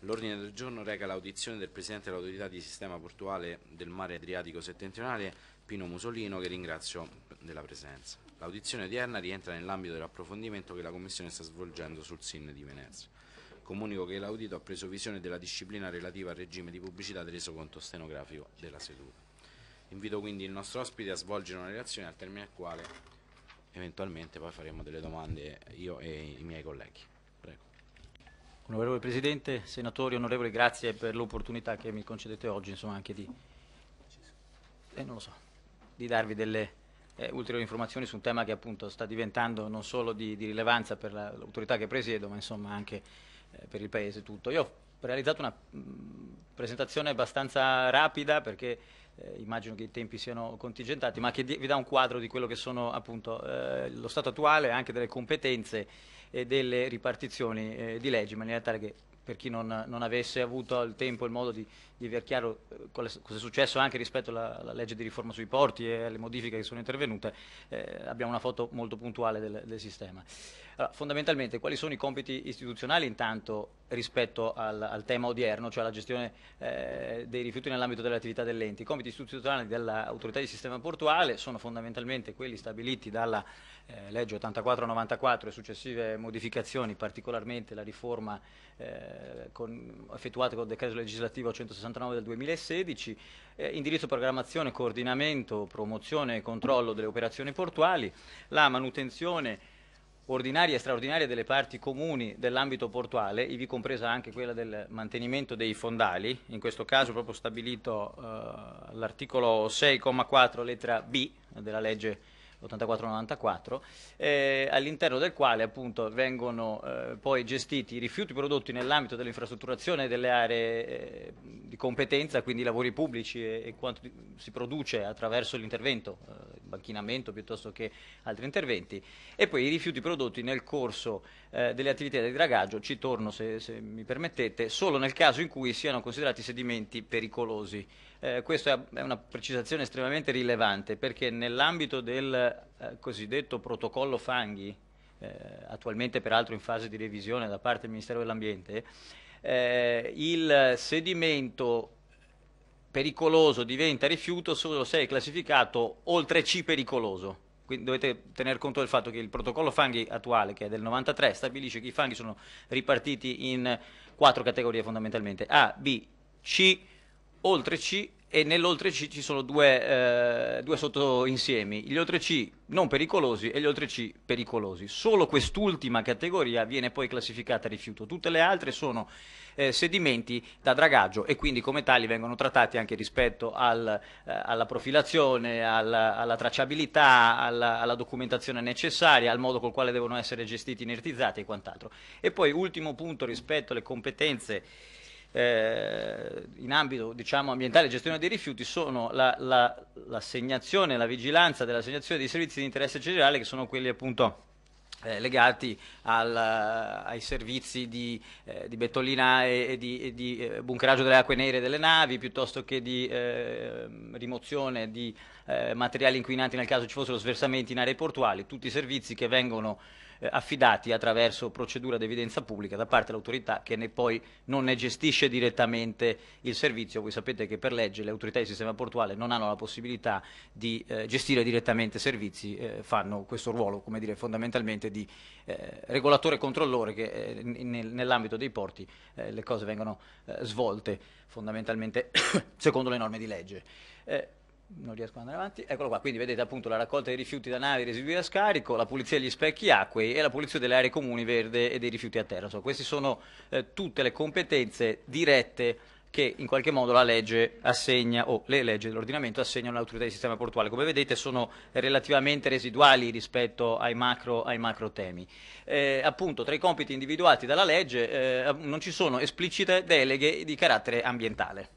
L'ordine del giorno reca l'audizione del Presidente dell'Autorità di Sistema Portuale del Mare Adriatico Settentrionale, Pino Musolino, che ringrazio della presenza. L'audizione odierna rientra nell'ambito dell'approfondimento che la Commissione sta svolgendo sul SIN di Venezia. Comunico che l'audito ha preso visione della disciplina relativa al regime di pubblicità del resoconto stenografico della seduta. Invito quindi il nostro ospite a svolgere una relazione al termine del quale eventualmente poi faremo delle domande io e i miei colleghi. Onorevole Presidente, senatori, onorevoli, grazie per l'opportunità che mi concedete oggi, insomma, anche di, eh, so, di darvi delle eh, ulteriori informazioni su un tema che appunto sta diventando non solo di, di rilevanza per l'autorità che presiedo, ma insomma anche eh, per il Paese tutto. Io ho realizzato una mh, presentazione abbastanza rapida perché eh, immagino che i tempi siano contingentati, ma che vi dà un quadro di quello che sono appunto eh, lo stato attuale e anche delle competenze e delle ripartizioni eh, di leggi, in maniera tale che per chi non, non avesse avuto il tempo e il modo di, di aver chiaro eh, cosa è successo anche rispetto alla, alla, legge di riforma sui porti e alle modifiche che sono intervenute, eh, abbiamo una foto molto puntuale del, del sistema. Allora, fondamentalmente quali sono i compiti istituzionali intanto rispetto al, al tema odierno, cioè alla gestione eh, dei rifiuti nell'ambito dell'attività dell'ente? I compiti istituzionali dell'autorità di sistema portuale sono fondamentalmente quelli stabiliti dalla eh, legge 84-94 e successive modificazioni, particolarmente la riforma eh, con, effettuata col decreto legislativo 160 69 del 2016, eh, indirizzo programmazione, coordinamento, promozione e controllo delle operazioni portuali, la manutenzione ordinaria e straordinaria delle parti comuni dell'ambito portuale, ivi compresa anche quella del mantenimento dei fondali, in questo caso proprio stabilito eh, l'articolo 6,4 lettera B della legge 84-94, eh, all'interno del quale appunto vengono eh, poi gestiti i rifiuti prodotti nell'ambito dell'infrastrutturazione delle aree eh, di competenza, quindi lavori pubblici e, e quanto si produce attraverso l'intervento, eh, banchinamento piuttosto che altri interventi, e poi i rifiuti prodotti nel corso eh, delle attività di dragaggio, ci torno se, se mi permettete, solo nel caso in cui siano considerati sedimenti pericolosi. Eh, questa è una precisazione estremamente rilevante perché nell'ambito del eh, cosiddetto protocollo fanghi, eh, attualmente peraltro in fase di revisione da parte del Ministero dell'Ambiente, eh, il sedimento pericoloso diventa rifiuto solo se è classificato oltre C pericoloso. Quindi dovete tener conto del fatto che il protocollo fanghi attuale, che è del 93, stabilisce che i fanghi sono ripartiti in quattro categorie fondamentalmente A, B, C, oltre C e nell'oltre C ci sono due, eh, due sottoinsiemi, gli oltre C non pericolosi e gli oltre C pericolosi. Solo quest'ultima categoria viene poi classificata rifiuto, tutte le altre sono eh, sedimenti da dragaggio e quindi come tali vengono trattati anche rispetto al, eh, alla profilazione, alla, alla tracciabilità, alla, alla, documentazione necessaria, al modo col quale devono essere gestiti, inertizzati e quant'altro. E poi ultimo punto rispetto alle competenze eh, in ambito diciamo, ambientale e gestione dei rifiuti sono l'assegnazione, la, la, la vigilanza dell'assegnazione dei servizi di interesse generale che sono quelli appunto eh, legati al, ai servizi di, eh, di bettolina e, e, di, e di eh, bunkeraggio delle acque nere delle navi piuttosto che di eh, rimozione di eh, materiali inquinanti nel caso ci fossero sversamenti in aree portuali, tutti i servizi che vengono eh, affidati attraverso procedura di evidenza pubblica da parte dell'autorità che ne poi non ne gestisce direttamente il servizio. Voi sapete che per legge le autorità di sistema portuale non hanno la possibilità di eh, gestire direttamente servizi, eh, fanno questo ruolo come dire, fondamentalmente di eh, regolatore e controllore che eh, nell'ambito dei porti eh, le cose vengono svolte fondamentalmente secondo le norme di legge non riesco ad andare avanti, eccolo qua, quindi vedete appunto la raccolta dei rifiuti da navi, residui da scarico, la pulizia degli specchi acquei e la pulizia delle aree comuni verde e dei rifiuti a terra. So, queste sono eh, tutte le competenze dirette che in qualche modo la legge assegna, o le leggi dell'ordinamento assegnano all'autorità di sistema portuale. Come vedete sono relativamente residuali rispetto ai macro, ai macro temi. Eh, appunto, tra i compiti individuati dalla legge eh, non ci sono esplicite deleghe di carattere ambientale.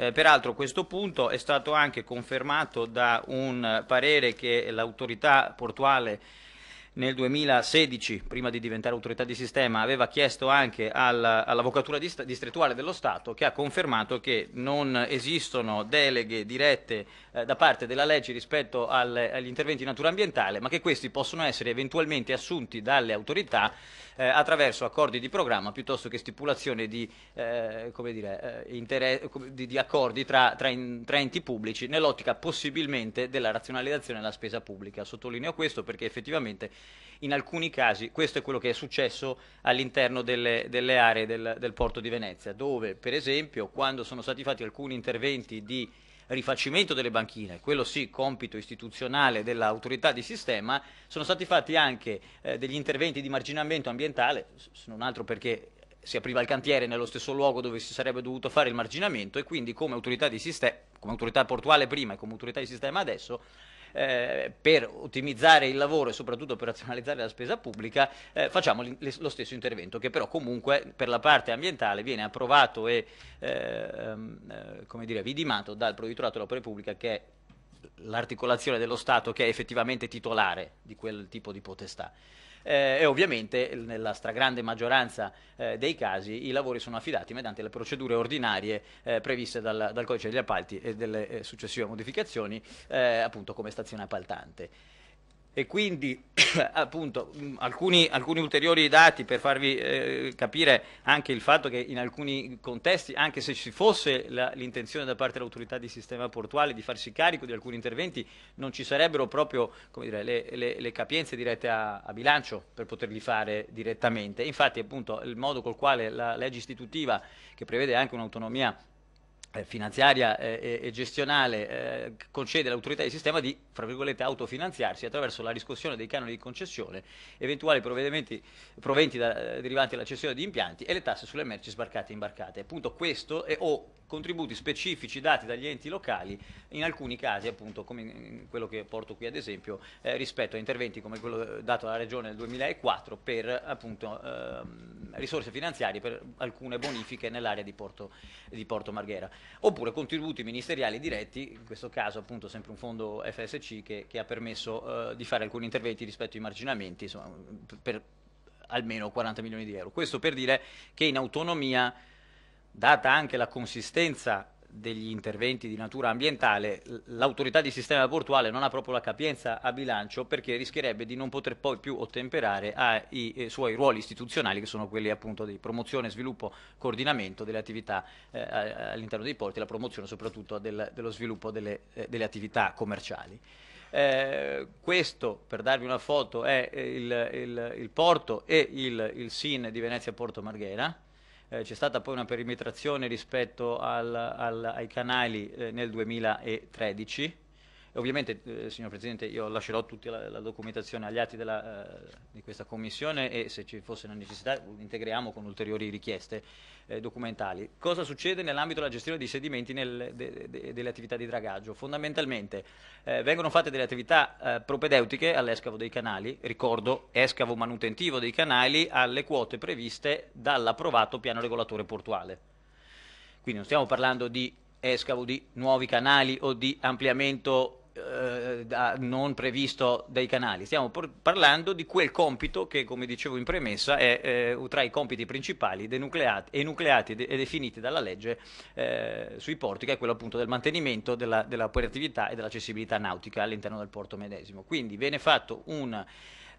Eh, peraltro questo punto è stato anche confermato da un parere che l'autorità portuale nel 2016, prima di diventare autorità di sistema, aveva chiesto anche all'Avvocatura distrettuale dello Stato che ha confermato che non esistono deleghe dirette eh, da parte della legge rispetto agli interventi di natura ambientale, ma che questi possono essere eventualmente assunti dalle autorità eh, attraverso accordi di programma piuttosto che stipulazione di, eh, dire, eh, di, di accordi tra, tra, in, tra enti pubblici nell'ottica possibilmente della razionalizzazione della spesa pubblica. Sottolineo questo perché effettivamente in alcuni casi questo è quello che è successo all'interno delle, delle aree del, del, porto di Venezia, dove per esempio quando sono stati fatti alcuni interventi di rifacimento delle banchine, quello sì compito istituzionale dell'autorità di sistema, sono stati fatti anche eh, degli interventi di marginamento ambientale, se non altro perché si apriva il cantiere nello stesso luogo dove si sarebbe dovuto fare il marginamento e quindi come autorità, di sistema, come autorità portuale prima e come autorità di sistema adesso eh, per ottimizzare il lavoro e soprattutto per razionalizzare la spesa pubblica, eh, facciamo lo stesso intervento, che però comunque per la parte ambientale viene approvato e eh, ehm, eh, come dire, vidimato dal Provveditorato dell'Opera Pubblica che è l'articolazione dello Stato che è effettivamente titolare di quel tipo di potestà eh, e ovviamente nella stragrande maggioranza eh, dei casi i lavori sono affidati mediante le procedure ordinarie eh, previste dal, dal, codice degli appalti e delle eh, successive modificazioni, eh, appunto come stazione appaltante. E quindi appunto alcuni, alcuni, ulteriori dati per farvi eh, capire anche il fatto che in alcuni contesti, anche se ci fosse l'intenzione da parte dell'autorità di sistema portuale di farsi carico di alcuni interventi, non ci sarebbero proprio dire, le, le, le, capienze dirette a, a, bilancio per poterli fare direttamente. Infatti appunto il modo col quale la legge istitutiva, che prevede anche un'autonomia eh, finanziaria eh, e gestionale eh, concede all'autorità di sistema di, fra virgolette, autofinanziarsi attraverso la riscossione dei canoni di concessione, eventuali proventi da, derivanti dalla cessione di impianti e le tasse sulle merci sbarcate e imbarcate. Appunto questo è, o contributi specifici dati dagli enti locali, in alcuni casi appunto come quello che porto qui ad esempio, eh, rispetto a interventi come quello dato alla Regione nel 2004 per appunto ehm, risorse finanziarie per alcune bonifiche nell'area di Porto, di Porto Marghera, oppure contributi ministeriali diretti, in questo caso appunto sempre un fondo FSC che, che ha permesso eh, di fare alcuni interventi rispetto ai marginamenti, insomma, per almeno 40 milioni di euro. Questo per dire che in autonomia data anche la consistenza degli interventi di natura ambientale, l'autorità di sistema portuale non ha proprio la capienza a bilancio perché rischierebbe di non poter poi più ottemperare ai eh, suoi ruoli istituzionali che sono quelli appunto di promozione, sviluppo, coordinamento delle attività eh, all'interno dei porti, la promozione soprattutto del, dello sviluppo delle, eh, delle attività commerciali. Eh, questo, per darvi una foto, è eh, il, il, il porto e il, il SIN di Venezia Porto Marghera eh, c'è stata poi una perimetrazione rispetto al, al, ai canali eh, nel 2013 Ovviamente, eh, signor Presidente, io lascerò tutta la, la documentazione agli atti della, eh, di questa Commissione e se ci fosse una necessità integriamo con ulteriori richieste eh, documentali. Cosa succede nell'ambito della gestione dei sedimenti nel, de, de, delle attività di dragaggio? Fondamentalmente eh, vengono fatte delle attività eh, propedeutiche all'escavo dei canali, ricordo escavo manutentivo dei canali alle quote previste dall'approvato piano regolatore portuale. Quindi non stiamo parlando di escavo di nuovi canali o di ampliamento eh, da, non previsto dai canali, stiamo por- parlando di quel compito che, come dicevo in premessa, è eh, tra i compiti principali denucleati, enucleati de- e definiti dalla legge eh, sui porti, che è quello appunto del mantenimento della, dell'operatività e dell'accessibilità nautica all'interno del porto medesimo. Quindi viene fatto un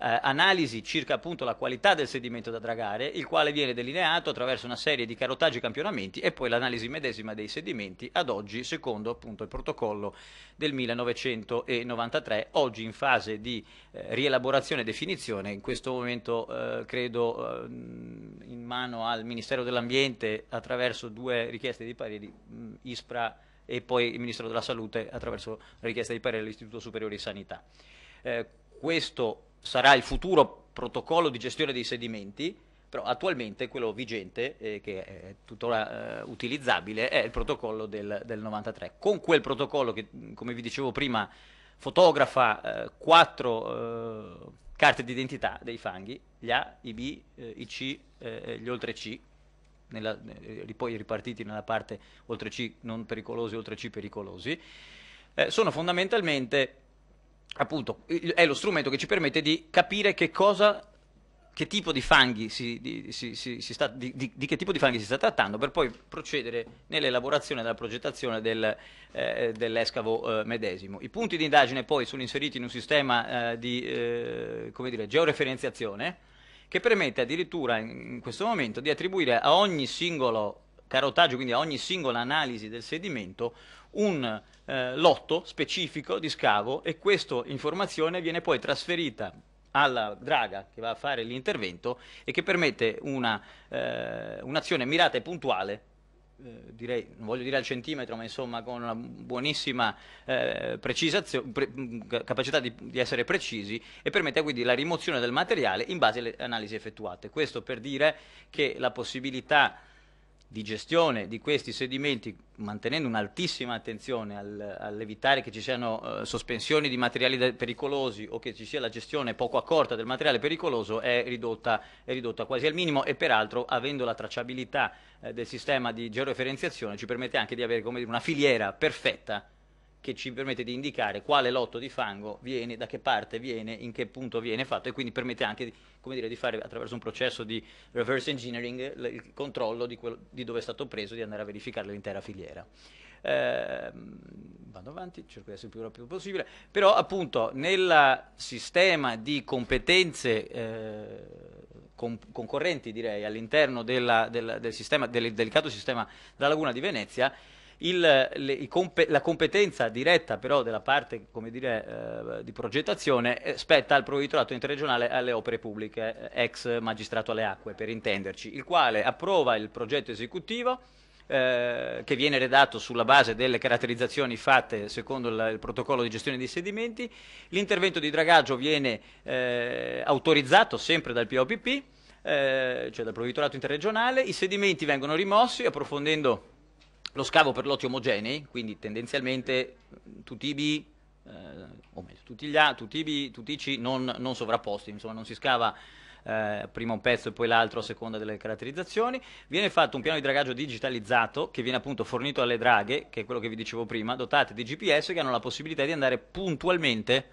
eh, analisi circa appunto la qualità del sedimento da dragare, il quale viene delineato attraverso una serie di carotaggi e campionamenti e poi l'analisi medesima dei sedimenti ad oggi secondo appunto il protocollo del 1993, oggi in fase di eh, rielaborazione e definizione, in questo momento eh, credo eh, in mano al Ministero dell'Ambiente attraverso due richieste di pareri, mh, mm, ISPRA e poi il Ministero della Salute attraverso richiesta di parere dell'Istituto Superiore di Sanità. Eh, questo sarà il futuro protocollo di gestione dei sedimenti, però attualmente quello vigente, eh, che è tuttora eh, utilizzabile, è il protocollo del, del, 93. Con quel protocollo che, come vi dicevo prima, fotografa eh, quattro eh, carte d'identità dei fanghi, gli A, i B, eh, i C, eh, gli oltre C, nella, poi ripartiti nella parte oltre C non pericolosi, oltre C pericolosi, sono fondamentalmente appunto, è lo strumento che ci permette di capire che cosa che tipo di fanghi si, di, si, si, si sta, di, di, di, che tipo di fanghi si sta trattando per poi procedere nell'elaborazione della progettazione del, eh, dell'escavo eh, medesimo. I punti di indagine poi sono inseriti in un sistema eh, di eh, dire, georeferenziazione che permette addirittura in questo momento di attribuire a ogni singolo carotaggio, quindi a ogni singola analisi del sedimento, un eh, lotto specifico di scavo e questa informazione viene poi trasferita alla draga che va a fare l'intervento e che permette eh, un'azione eh, un mirata e puntuale eh, direi, non voglio dire al centimetro, ma insomma con una buonissima eh, pre capacità di, di, essere precisi e permette quindi la rimozione del materiale in base alle analisi effettuate. Questo per dire che la possibilità di gestione di questi sedimenti mantenendo un'altissima attenzione al, all'evitare che ci siano eh, sospensioni di materiali de- pericolosi o che ci sia la gestione poco accorta del materiale pericoloso è ridotta, è ridotta quasi al minimo e peraltro avendo la tracciabilità eh, del sistema di georeferenziazione ci permette anche di avere dire, una filiera perfetta che ci permette di indicare quale lotto di fango viene, da che parte viene, in che punto viene fatto e quindi permette anche di, dire, di fare attraverso un processo di reverse engineering il controllo di, quello, di dove è stato preso, di andare a verificare l'intera filiera. Eh, vado avanti, cerco di essere il più rapido possibile, però appunto nel sistema di competenze eh, comp concorrenti direi all'interno del, del, delicato sistema della laguna di Venezia il, le, comp- la competenza diretta però della parte dire, eh, di progettazione eh, spetta al provveditorato interregionale alle opere pubbliche, eh, ex magistrato alle acque per intenderci, il quale approva il progetto esecutivo eh, che viene redatto sulla base delle caratterizzazioni fatte secondo il, il protocollo di gestione dei sedimenti, l'intervento di dragaggio viene autorizzato sempre dal POPP, cioè dal provveditorato interregionale, i sedimenti vengono rimossi approfondendo lo scavo per lotti omogenei, quindi tendenzialmente tutti i B, eh, o meglio, tutti, gli A, tutti i B, tutti i C non, non sovrapposti, insomma non si scava eh, prima un pezzo e poi l'altro a seconda delle caratterizzazioni. Viene fatto un piano di dragaggio digitalizzato che viene appunto fornito alle draghe, che è quello che vi dicevo prima, dotate di GPS che hanno la possibilità di andare puntualmente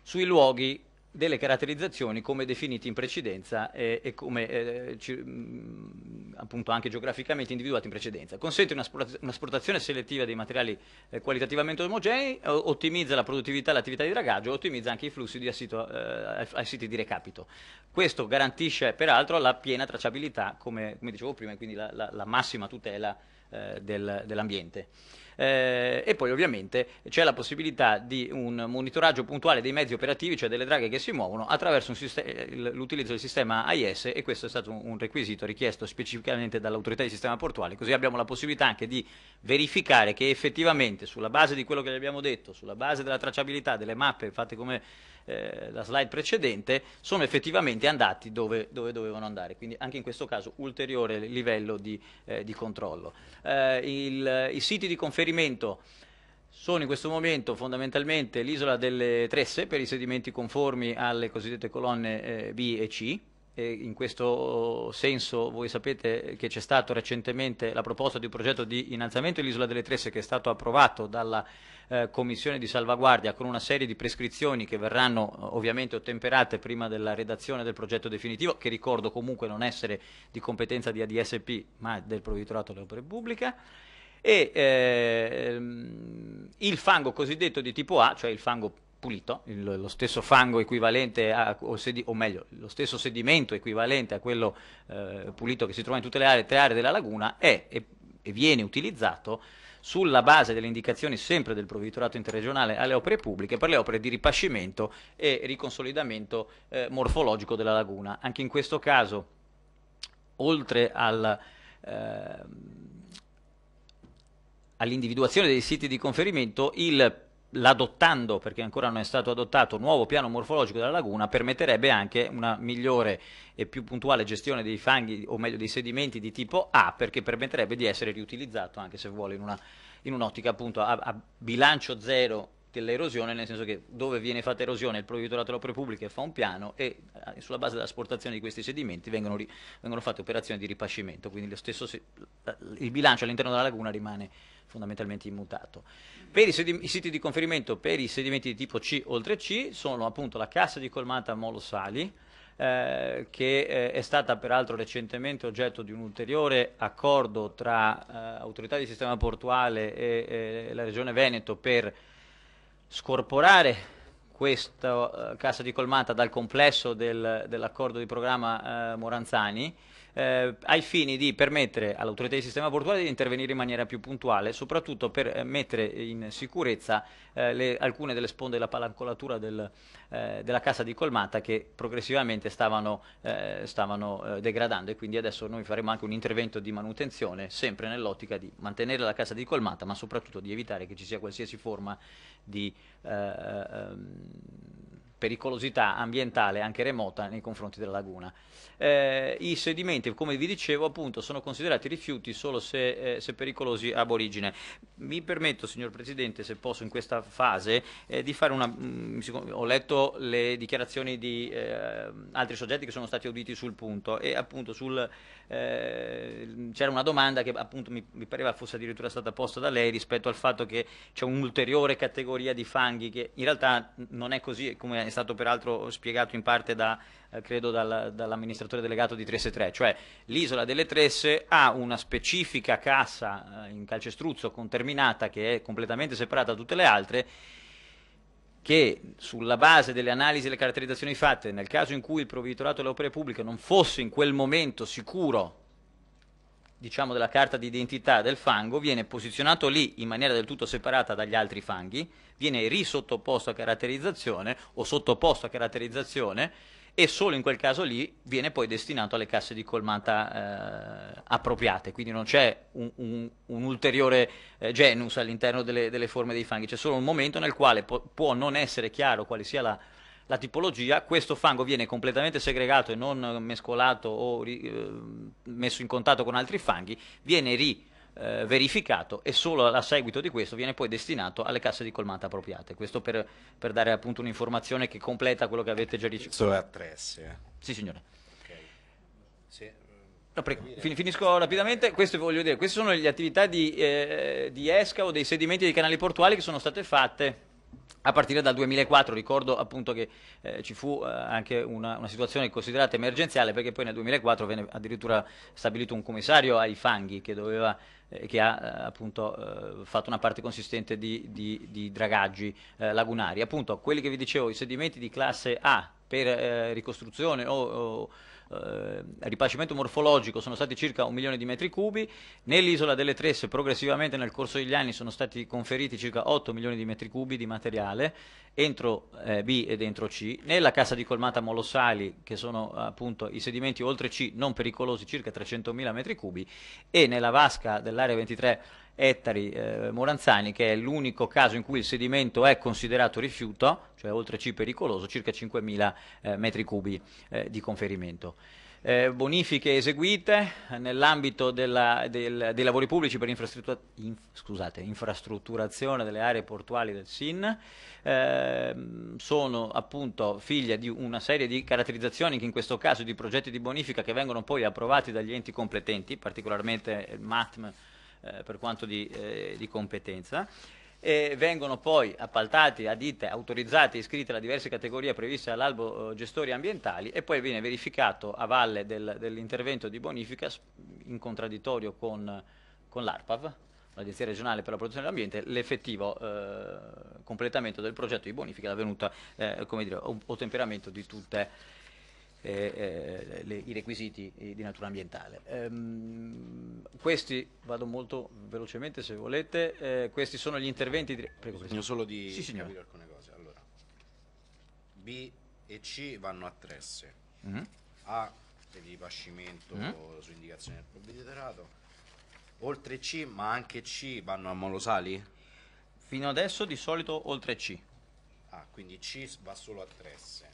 sui luoghi delle caratterizzazioni come definite in precedenza eh, e, come eh, ci, mh, mm, appunto anche geograficamente individuate in precedenza. Consente un'asportazione selettiva dei materiali eh, qualitativamente omogenei, ottimizza la produttività e l'attività di dragaggio, ottimizza anche i flussi di assito, eh, ai siti di recapito. Questo garantisce peraltro la piena tracciabilità, come, come dicevo prima, quindi la, la, la massima tutela eh, del, dell'ambiente eh, e poi ovviamente c'è la possibilità di un monitoraggio puntuale dei mezzi operativi, cioè delle draghe che si muovono, attraverso l'utilizzo del sistema AIS e questo è stato un requisito richiesto specificamente dall'autorità di sistema portuale, così abbiamo la possibilità anche di verificare che effettivamente sulla base di quello che abbiamo detto, sulla base della tracciabilità delle mappe fatte come eh, la slide precedente, sono effettivamente andati dove, dove, dovevano andare, quindi anche in questo caso ulteriore livello di, eh, di controllo. Eh, il, I siti di conferenza esperimento sono in questo momento fondamentalmente l'isola delle Tresse per i sedimenti conformi alle cosiddette colonne eh, B e C. E in questo senso voi sapete che c'è stata recentemente la proposta di un progetto di innalzamento dell'isola delle Tresse che è stato approvato dalla eh, Commissione di salvaguardia con una serie di prescrizioni che verranno eh, ovviamente ottemperate prima della redazione del progetto definitivo che ricordo comunque non essere di competenza di ADSP ma del Provveditorato alle Opere Pubbliche e eh, il fango cosiddetto di tipo A, cioè il fango pulito, il, lo stesso fango equivalente a, o, sedi, o, meglio, lo stesso sedimento equivalente a quello eh, pulito che si trova in tutte le aree, tre aree della laguna, è e, e viene utilizzato sulla base delle indicazioni sempre del provveditorato interregionale alle opere pubbliche per le opere di ripascimento e riconsolidamento eh, morfologico della laguna. Anche in questo caso, oltre al... Eh, all'individuazione dei siti di conferimento il l'adottando, perché ancora non è stato adottato, nuovo piano morfologico della laguna permetterebbe anche una migliore e più puntuale gestione dei fanghi, o meglio dei sedimenti di tipo A, perché permetterebbe di essere riutilizzato, anche se vuole, in, un'ottica un appunto a, a, bilancio zero dell'erosione, nel senso che dove viene fatta erosione il provveditorato della Repubblica fa un piano e eh, sulla base dell'asportazione di questi sedimenti vengono, vengono fatte operazioni di ripascimento, quindi lo stesso, il bilancio all'interno della laguna rimane fondamentalmente immutato. Per i, i, siti di conferimento per i sedimenti di tipo C oltre C sono appunto la cassa di colmata Molosali, eh, che eh, è stata peraltro recentemente oggetto di un ulteriore accordo tra eh, autorità di sistema portuale e la Regione Veneto per scorporare questa eh, cassa di colmata dal complesso del, dell'accordo di programma eh, Moranzani eh, ai fini di permettere all'autorità di sistema portuale di intervenire in maniera più puntuale, soprattutto per eh, mettere in sicurezza eh, le, alcune delle sponde della palancolatura del, eh, della cassa di colmata che progressivamente stavano, stavano degradando e quindi adesso noi faremo anche un intervento di manutenzione, sempre nell'ottica di mantenere la cassa di colmata, ma soprattutto di evitare che ci sia qualsiasi forma di... Um, pericolosità ambientale anche remota nei confronti della laguna. Eh, I sedimenti, come vi dicevo, appunto, sono considerati rifiuti solo se, eh, se, pericolosi ab origine. Mi permetto, signor Presidente, se posso in questa fase, eh, di fare una... Mh, mm, ho letto le dichiarazioni di eh, altri soggetti che sono stati auditi sul punto e appunto eh, c'era una domanda che appunto mi, mi pareva fosse addirittura stata posta da lei rispetto al fatto che c'è un'ulteriore categoria di fanghi che in realtà non è così come è stato peraltro spiegato in parte da, eh, credo dal, dall'amministratore delegato di Tresse 3, cioè l'isola delle Tresse ha una specifica cassa eh, in calcestruzzo conterminata che è completamente separata da tutte le altre che sulla base delle analisi e delle caratterizzazioni fatte, nel caso in cui il provveditorato delle opere pubbliche non fosse in quel momento sicuro diciamo, della carta d'identità del fango viene posizionato lì in maniera del tutto separata dagli altri fanghi, viene risottoposto a caratterizzazione o sottoposto a caratterizzazione e solo in quel caso lì viene poi destinato alle casse di colmata eh, appropriate, quindi non c'è un, un, un ulteriore eh, genus all'interno delle, delle, forme dei fanghi, c'è solo un momento nel quale può, può non essere chiaro quale sia la la tipologia, questo fango viene completamente segregato e non mescolato o ri, eh, messo in contatto con altri fanghi, viene ri eh, verificato e solo a seguito di questo viene poi destinato alle casse di colmata appropriate. Questo per, per dare appunto un'informazione che completa quello che avete già ricevuto. Solo attresse. Eh. Sì, signore. Okay. Sì. No, fin finisco rapidamente, Questo, dire, queste sono le attività di, eh, di esca o dei sedimenti dei canali portuali che sono state fatte a partire dal 2004, ricordo appunto che eh, ci fu eh, anche una, una, situazione considerata emergenziale perché poi nel 2004 venne addirittura stabilito un commissario ai fanghi che, doveva, eh, che ha eh, appunto eh, fatto una parte consistente di, di, di dragaggi eh, lagunari. Appunto quelli che vi dicevo, i sedimenti di classe A per ricostruzione o, o eh, ripascimento morfologico sono stati circa un milione di metri cubi, nell'isola delle Tresse progressivamente nel corso degli anni sono stati conferiti circa 8 milioni di metri cubi di materiale entro eh, B ed entro C, nella cassa di colmata Molossali che sono appunto i sedimenti oltre C non pericolosi circa 300 mila metri cubi e nella vasca dell'area 23 ettari eh, Moranzani, che è l'unico caso in cui il sedimento è considerato rifiuto, cioè oltre C pericoloso, circa 5.000 eh, metri cubi eh, di conferimento. Eh, bonifiche eseguite nell'ambito del, dei lavori pubblici per infrastruttura, in, scusate, infrastrutturazione delle aree portuali del SIN ehm, sono appunto figlia di una serie di caratterizzazioni che in questo caso di progetti di bonifica che vengono poi approvati dagli enti competenti, particolarmente il MATM eh, per quanto di, eh, di competenza. E vengono poi appaltati a ditte autorizzate e iscritte alle diverse categorie previste dall'albo eh, gestori ambientali e poi viene verificato a valle del, dell'intervento di bonifica in contraddittorio con, con l'ARPAV, l'Agenzia regionale per la protezione dell'ambiente, l'effettivo eh, completamento del progetto di bonifica, l'avvenuta eh, come dire, ottemperamento di tutte le eh, le, i requisiti eh, di natura ambientale. Ehm, questi, vado molto velocemente se volete, eh, questi sono gli interventi... Prego, Bisogna solo di sì, signor. capire alcune cose. Allora, B e C vanno a Tresse, mm. Mm-hmm. A per il ripascimento mm. Mm-hmm. su indicazione del provveditorato, oltre C ma anche C vanno a Molosali? Fino adesso di solito oltre C. Ah, quindi C va solo a Tresse.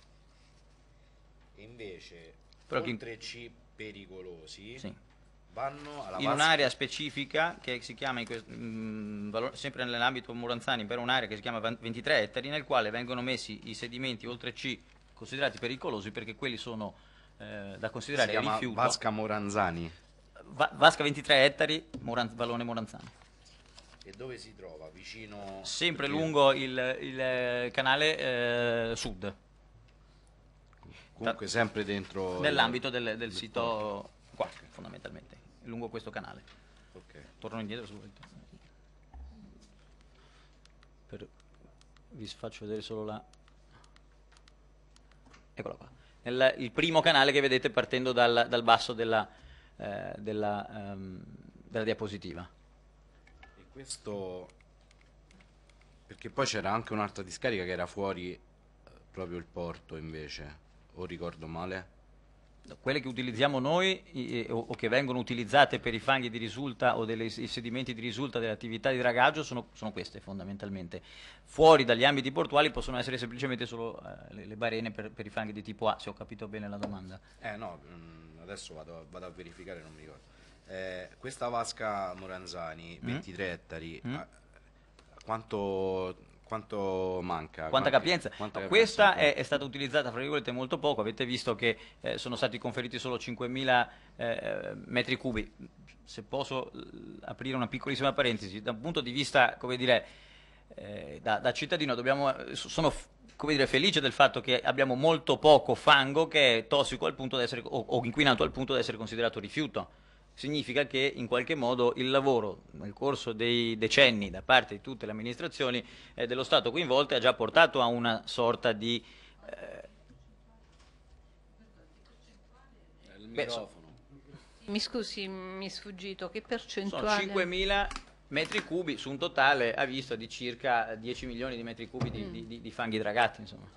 Invece, Però oltre chi... C pericolosi sì. vanno alla in un'area specifica che si chiama, mh, mm, sempre nell'ambito Muranzani, però un'area che si chiama 23 ettari, nel quale vengono messi i sedimenti oltre C considerati pericolosi perché quelli sono eh, da considerare si rifiuto. Vasca Moranzani. Va vasca 23 ettari, Moran Vallone Moranzani. E dove si trova? Vicino... Sempre lungo il, il canale eh, sud. Comunque sempre dentro... Nell'ambito il... del, del sito Quark, fondamentalmente, lungo questo canale. Okay. Torno indietro su Per... Vi faccio vedere solo la... Eccola qua. Nel, il primo canale che vedete partendo dal, dal basso della, eh, della, um, della diapositiva. E questo... Perché poi c'era anche un'altra discarica che era fuori eh, proprio il porto invece o ricordo male? Quelle che utilizziamo noi eh, o, o, che vengono utilizzate per i fanghi di risulta o dei sedimenti di risulta delle attività di dragaggio sono, sono, queste fondamentalmente. Fuori dagli ambiti portuali possono essere semplicemente solo eh, le, le, barene per, per, i fanghi di tipo A, se ho capito bene la domanda. Eh no, mm, adesso vado, vado, a verificare, non mi ricordo. Eh, questa vasca Moranzani, 23 mm. ettari, mm. quanto quanto manca? Quanta capienza? Quanta no, questa è, è, stata utilizzata, fra virgolette, molto poco. Avete visto che eh, sono stati conferiti solo 5.000 eh, metri cubi. Se posso aprire una piccolissima parentesi, da un punto di vista, come dire, eh, da, da, cittadino dobbiamo, sono come dire, felice del fatto che abbiamo molto poco fango che è tossico al punto essere, o, o inquinante al punto di essere considerato rifiuto significa che in qualche modo il lavoro nel corso dei decenni da parte di tutte le amministrazioni eh, dello Stato coinvolte ha già portato a una sorta di... Eh... Beh, so... mi scusi, mi è sfuggito, che percentuale? Sono 5.000 metri cubi su un totale ha visto di circa 10 milioni di metri cubi mm. di, di, di, fanghi dragati. Insomma.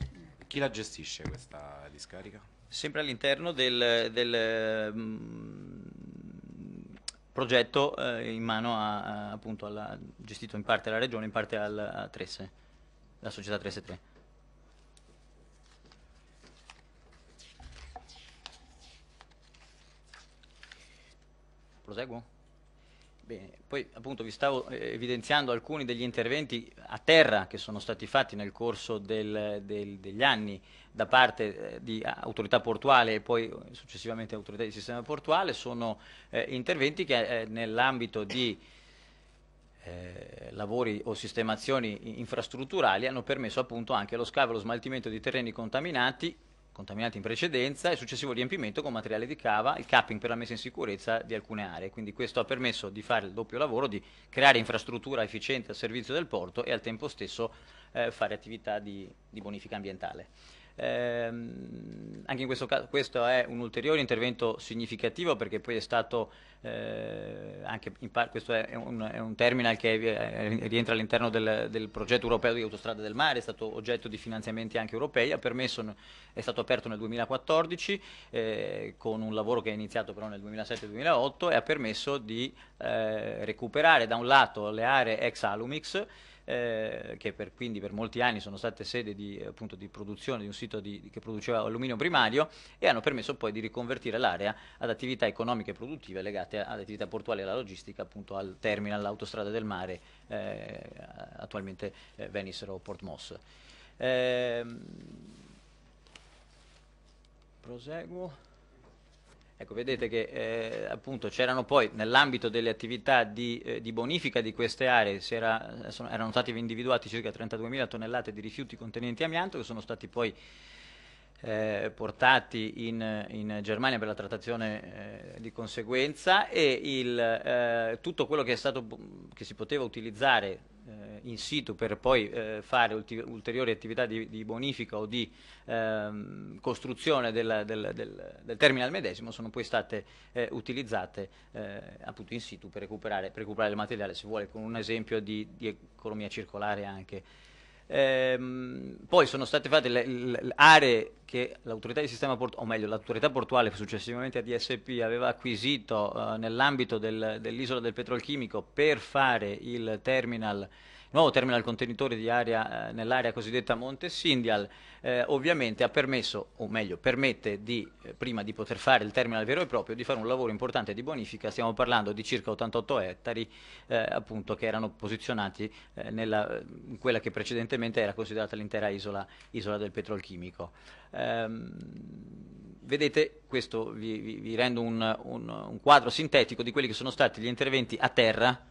Chi la gestisce questa discarica? Sempre all'interno del... del mm, progetto eh, in mano a, a, appunto alla, gestito in parte alla regione, in parte al, a Tresse, la società Tresse 3. Proseguo? Bene, poi appunto vi stavo eh, evidenziando alcuni degli interventi a terra che sono stati fatti nel corso del, del, degli anni da parte eh, di eh, autorità portuale e poi successivamente autorità di sistema portuale sono eh, interventi che eh, nell'ambito di eh, lavori o sistemazioni infrastrutturali hanno permesso appunto anche lo scavo e lo smaltimento di terreni contaminati contaminati in precedenza e successivo riempimento con materiale di cava, il capping per la messa in sicurezza di alcune aree. Quindi questo ha permesso di fare il doppio lavoro, di creare infrastruttura efficiente al servizio del porto e al tempo stesso eh, fare attività di, di bonifica ambientale. Ehm, anche in questo caso questo è un ulteriore intervento significativo perché poi è stato eh, anche in par- questo è un, è un, terminal che è, eh, rientra all'interno del, del, progetto europeo di autostrada del mare, è stato oggetto di finanziamenti anche europei, ha permesso, è stato aperto nel 2014 eh, con un lavoro che è iniziato però nel 2007-2008 e ha permesso di eh, recuperare da un lato le aree ex Alumix eh, che per, quindi per molti anni sono state sede di, appunto, di produzione di un sito di, che produceva alluminio primario e hanno permesso poi di riconvertire l'area ad attività economiche e produttive legate ad attività portuali e alla logistica, appunto al terminal, all'autostrada del mare, eh, attualmente eh, Venissero Port Moss. Ehm, proseguo. Ecco, vedete che eh, appunto c'erano poi nell'ambito delle attività di, eh, di, bonifica di queste aree era, sono, erano stati individuati circa 32.000 tonnellate di rifiuti contenenti amianto che sono stati poi eh, portati in, in, Germania per la trattazione eh, di conseguenza e il, eh, tutto quello che, è stato, che, si poteva utilizzare eh, in situ per poi eh, fare ulteriori attività di, di, bonifica o di ehm, costruzione del, del, del, del, terminal medesimo sono poi state eh, utilizzate appunto in situ per recuperare, per recuperare, il materiale, se vuole, con un esempio di, di economia circolare anche. Ehm, poi sono state fatte le, le aree che l'autorità di sistema portuale, o meglio l'autorità portuale successivamente a DSP aveva acquisito eh, nell'ambito del, dell'isola del petrolchimico per fare il terminal nuovo terminal contenitore di eh, nell'area cosiddetta Monte Sindial eh, ovviamente ha permesso, o meglio permette di, eh, prima di poter fare il terminal vero e proprio, di fare un lavoro importante di bonifica, stiamo parlando di circa 88 ettari eh, appunto che erano posizionati eh, nella, in quella che precedentemente era considerata l'intera isola, isola, del petrolchimico. Ehm, vedete, questo vi, vi, vi rendo un, un, un quadro sintetico di quelli che sono stati gli interventi a terra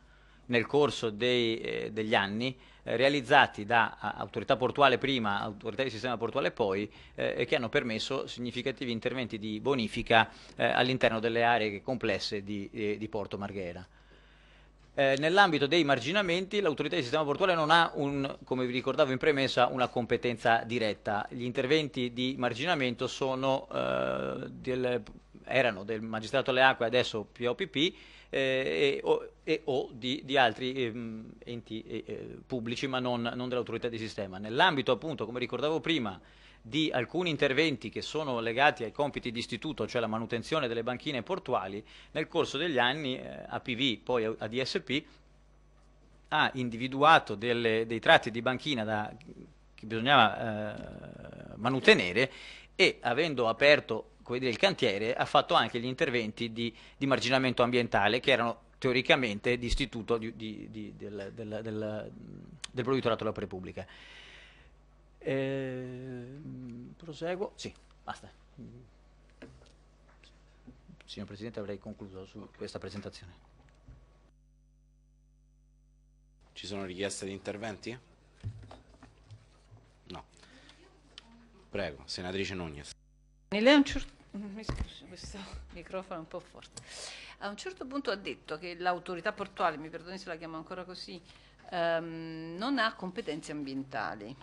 nel corso dei, eh, degli anni eh, realizzati da eh, autorità portuale prima, autorità di sistema portuale poi, eh, che hanno permesso significativi interventi di bonifica eh, all'interno delle aree complesse di, di Porto Marghera. Eh, nell'ambito dei marginamenti l'autorità di sistema portuale non ha, un, come vi ricordavo in premessa, una competenza diretta. Gli interventi di marginamento sono, eh, del, erano del magistrato alle acque, adesso POPP, eh, e, o, e, o di, di altri eh, enti eh, pubblici ma non, non dell'autorità di sistema. Nell'ambito appunto, come ricordavo prima, di alcuni interventi che sono legati ai compiti di istituto, cioè la manutenzione delle banchine portuali, nel corso degli anni eh, APV, poi ADSP, ha individuato delle, dei tratti di banchina da, che bisognava eh, manutenere e avendo aperto dire, il cantiere ha fatto anche gli interventi di, di marginamento ambientale che erano teoricamente di istituto di, di, del, del, del, del provvitorato della Repubblica. Eh, proseguo. Sì, basta. Signor Presidente, avrei concluso su questa presentazione. Ci sono richieste di interventi? No. Prego, senatrice Nunez. Lei un certo... Mi scusi, questo microfono è un po' forte. A un certo punto ha detto che l'autorità portuale, mi perdoni se la chiamo ancora così, ehm, non ha competenze ambientali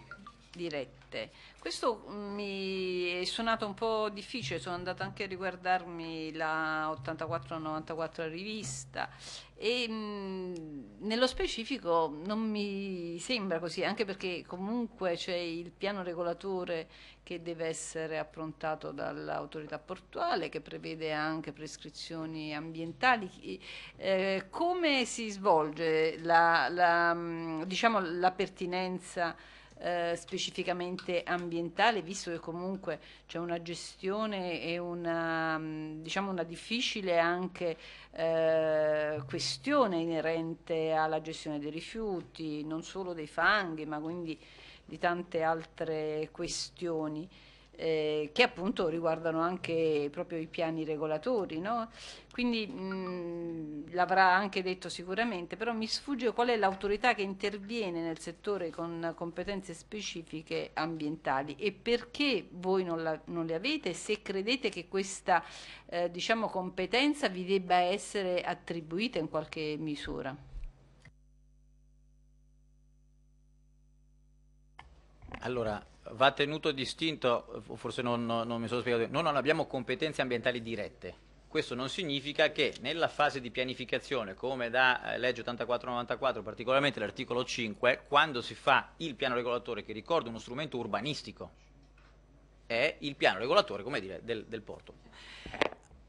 dirette parte. Questo mm, mi è suonato un po' difficile, sono andata anche a riguardarmi la 84-94 rivista e mh, mm, nello specifico non mi sembra così, anche perché comunque c'è il piano regolatore che deve essere approntato dall'autorità portuale, che prevede anche prescrizioni ambientali. Eh, come si svolge la, la, mm, diciamo, la pertinenza? eh, specificamente ambientale, visto che comunque c'è una gestione e una, mm, diciamo una difficile anche eh, questione inerente alla gestione dei rifiuti, non solo dei fanghi, ma quindi di tante altre questioni eh, che appunto riguardano anche proprio i piani regolatori. No? Quindi l'avrà anche detto sicuramente, però mi sfugge qual è l'autorità che interviene nel settore con competenze specifiche ambientali e perché voi non, la, non le avete, e se credete che questa eh, diciamo, competenza vi debba essere attribuita in qualche misura. Allora, va tenuto distinto, forse non, non mi sono spiegato, noi non abbiamo competenze ambientali dirette. Questo non significa che nella fase di pianificazione, come da eh, legge 8494, particolarmente l'articolo 5, quando si fa il piano regolatore, che ricordo uno strumento urbanistico, è il piano regolatore, come dire, del, del porto,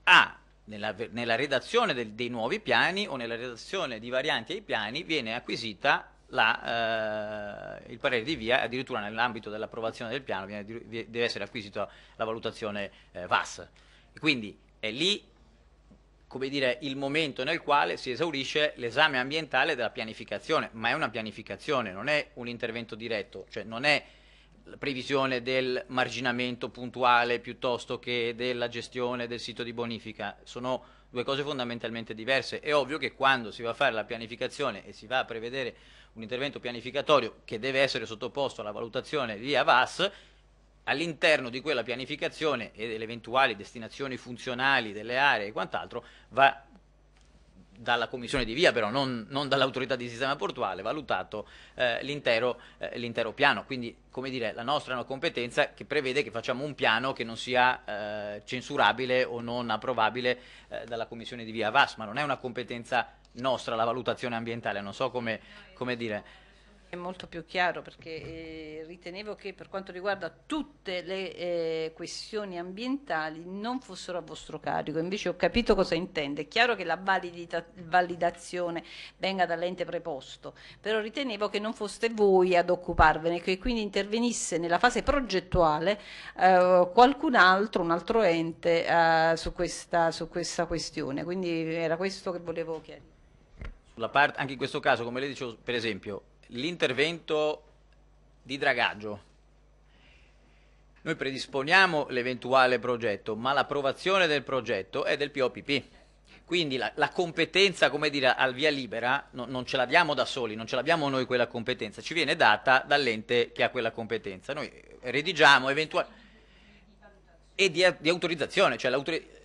A, nella, nella redazione del, dei nuovi piani o nella redazione di varianti ai piani viene acquisita la, eh, il parere di via, addirittura nell'ambito dell'approvazione del piano viene, deve essere acquisita la valutazione eh, VAS. Quindi è lì come dire, il momento nel quale si esaurisce l'esame ambientale della pianificazione, ma è una pianificazione, non è un intervento diretto, cioè non è la previsione del marginamento puntuale piuttosto che della gestione del sito di bonifica, sono due cose fondamentalmente diverse. È ovvio che quando si va a fare la pianificazione e si va a prevedere un intervento pianificatorio che deve essere sottoposto alla valutazione via VAS, all'interno di quella pianificazione e delle eventuali destinazioni funzionali delle aree e quant'altro va dalla commissione di via, però non, non dall'autorità di sistema portuale, valutato eh, l'intero, eh, piano. Quindi, come dire, la nostra è una competenza che prevede che facciamo un piano che non sia eh, censurabile o non approvabile eh, dalla commissione di via VAS, ma non è una competenza nostra la valutazione ambientale, non so come, come dire. È molto più chiaro perché eh, ritenevo che per quanto riguarda tutte le eh, questioni ambientali non fossero a vostro carico, invece ho capito cosa intende. È chiaro che la validità, validazione venga dall'ente preposto, però ritenevo che non foste voi ad occuparvene, che quindi intervenisse nella fase progettuale eh, qualcun altro, un altro ente eh, su questa, su questa questione. Quindi era questo che volevo chiedere parte, anche in questo caso, come le dicevo, per esempio, l'intervento di dragaggio. Noi predisponiamo l'eventuale progetto, ma l'approvazione del progetto è del POPP. Quindi la, la competenza, come dire, al via libera no, non ce l'abbiamo da soli, non ce l'abbiamo noi quella competenza, ci viene data dall'ente che ha quella competenza. Noi redigiamo eventuali... E di, di autorizzazione, cioè l'autorizzazione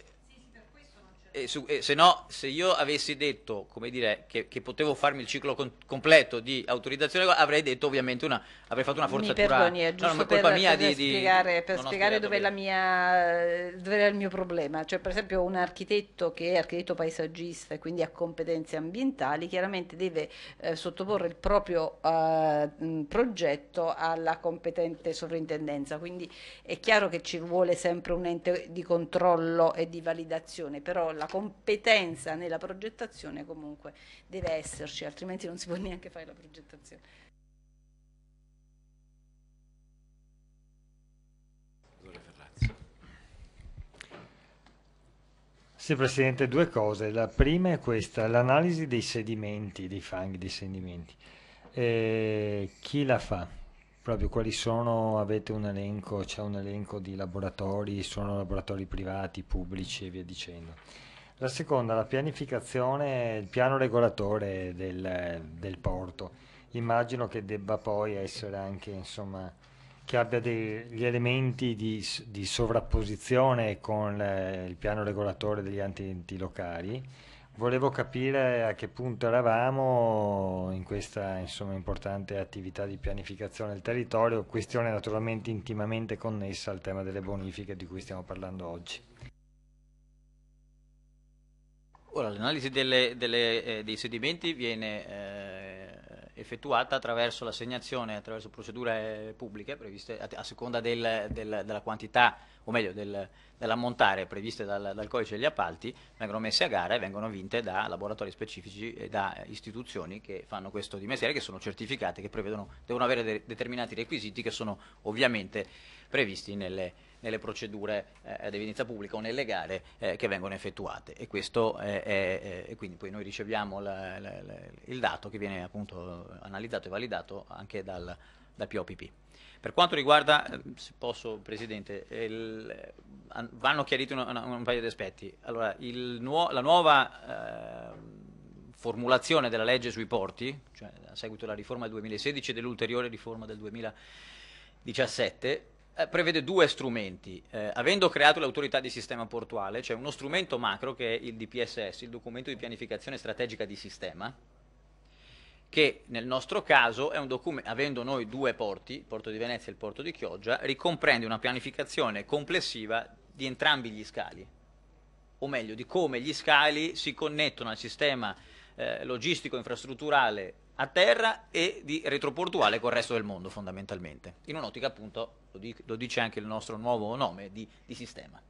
eh, su, eh, se no, se io avessi detto, come dire, che, che potevo farmi il ciclo con, completo di autorizzazione, avrei detto ovviamente una, avrei fatto una forzatura. Mi perdoni, è giusto no, no, per, per, di, spiegare, per spiegare dove, mia, era il mio problema. Cioè, per esempio, un architetto che è architetto paesaggista e quindi ha competenze ambientali, chiaramente deve eh, sottoporre il proprio eh, progetto alla competente sovrintendenza. Quindi è chiaro che ci vuole sempre un ente di controllo e di validazione, però la la competenza nella progettazione comunque deve esserci, altrimenti non si può neanche fare la progettazione. Sì Presidente, due cose. La prima è questa, l'analisi dei sedimenti, dei fanghi, dei sedimenti. Eh, chi la fa? Proprio quali sono, avete un elenco, c'è un elenco di laboratori, sono laboratori privati, pubblici e via dicendo la seconda la pianificazione, il piano regolatore del, del porto. Immagino che debba poi essere anche, insomma, che abbia degli elementi di, di sovrapposizione con eh, il piano regolatore degli enti locali. Volevo capire a che punto eravamo in questa insomma, importante attività di pianificazione del territorio, questione naturalmente intimamente connessa al tema delle bonifiche di cui stiamo parlando oggi. Ora, l'analisi delle, delle, eh, dei sedimenti viene eh, effettuata attraverso l'assegnazione, attraverso procedure eh, pubbliche previste a, a seconda del, del, della quantità, o meglio del, dell'ammontare previste dal, dal, codice degli appalti, vengono messe a gara e vengono vinte da laboratori specifici e da istituzioni che fanno questo di mestiere, che sono certificate, che devono avere de determinati requisiti che sono ovviamente previsti nelle, nelle procedure eh, di evidenza pubblica o nelle gare eh, che vengono effettuate. E questo è, è, è, quindi poi noi riceviamo la, la, la, il dato che viene appunto analizzato e validato anche dal, da POPP. Per quanto riguarda, eh, se posso Presidente, il, vanno chiariti un, un, un, paio di aspetti. Allora, il, la nuova eh, formulazione della legge sui porti, cioè a seguito della riforma del 2016 e dell'ulteriore riforma del 2017, eh, prevede due strumenti. Eh, avendo creato l'autorità di sistema portuale, c'è cioè uno strumento macro che è il DPSS, il documento di pianificazione strategica di sistema, che nel nostro caso, avendo noi due porti, il porto di Venezia e il porto di Chioggia, ricomprende una pianificazione complessiva di entrambi gli scali, o meglio di come gli scali si connettono al sistema eh, logistico infrastrutturale a terra e di retroportuale col resto del mondo fondamentalmente, in un'ottica appunto, lo, dic- lo dice anche il nostro nuovo nome, di, di sistema.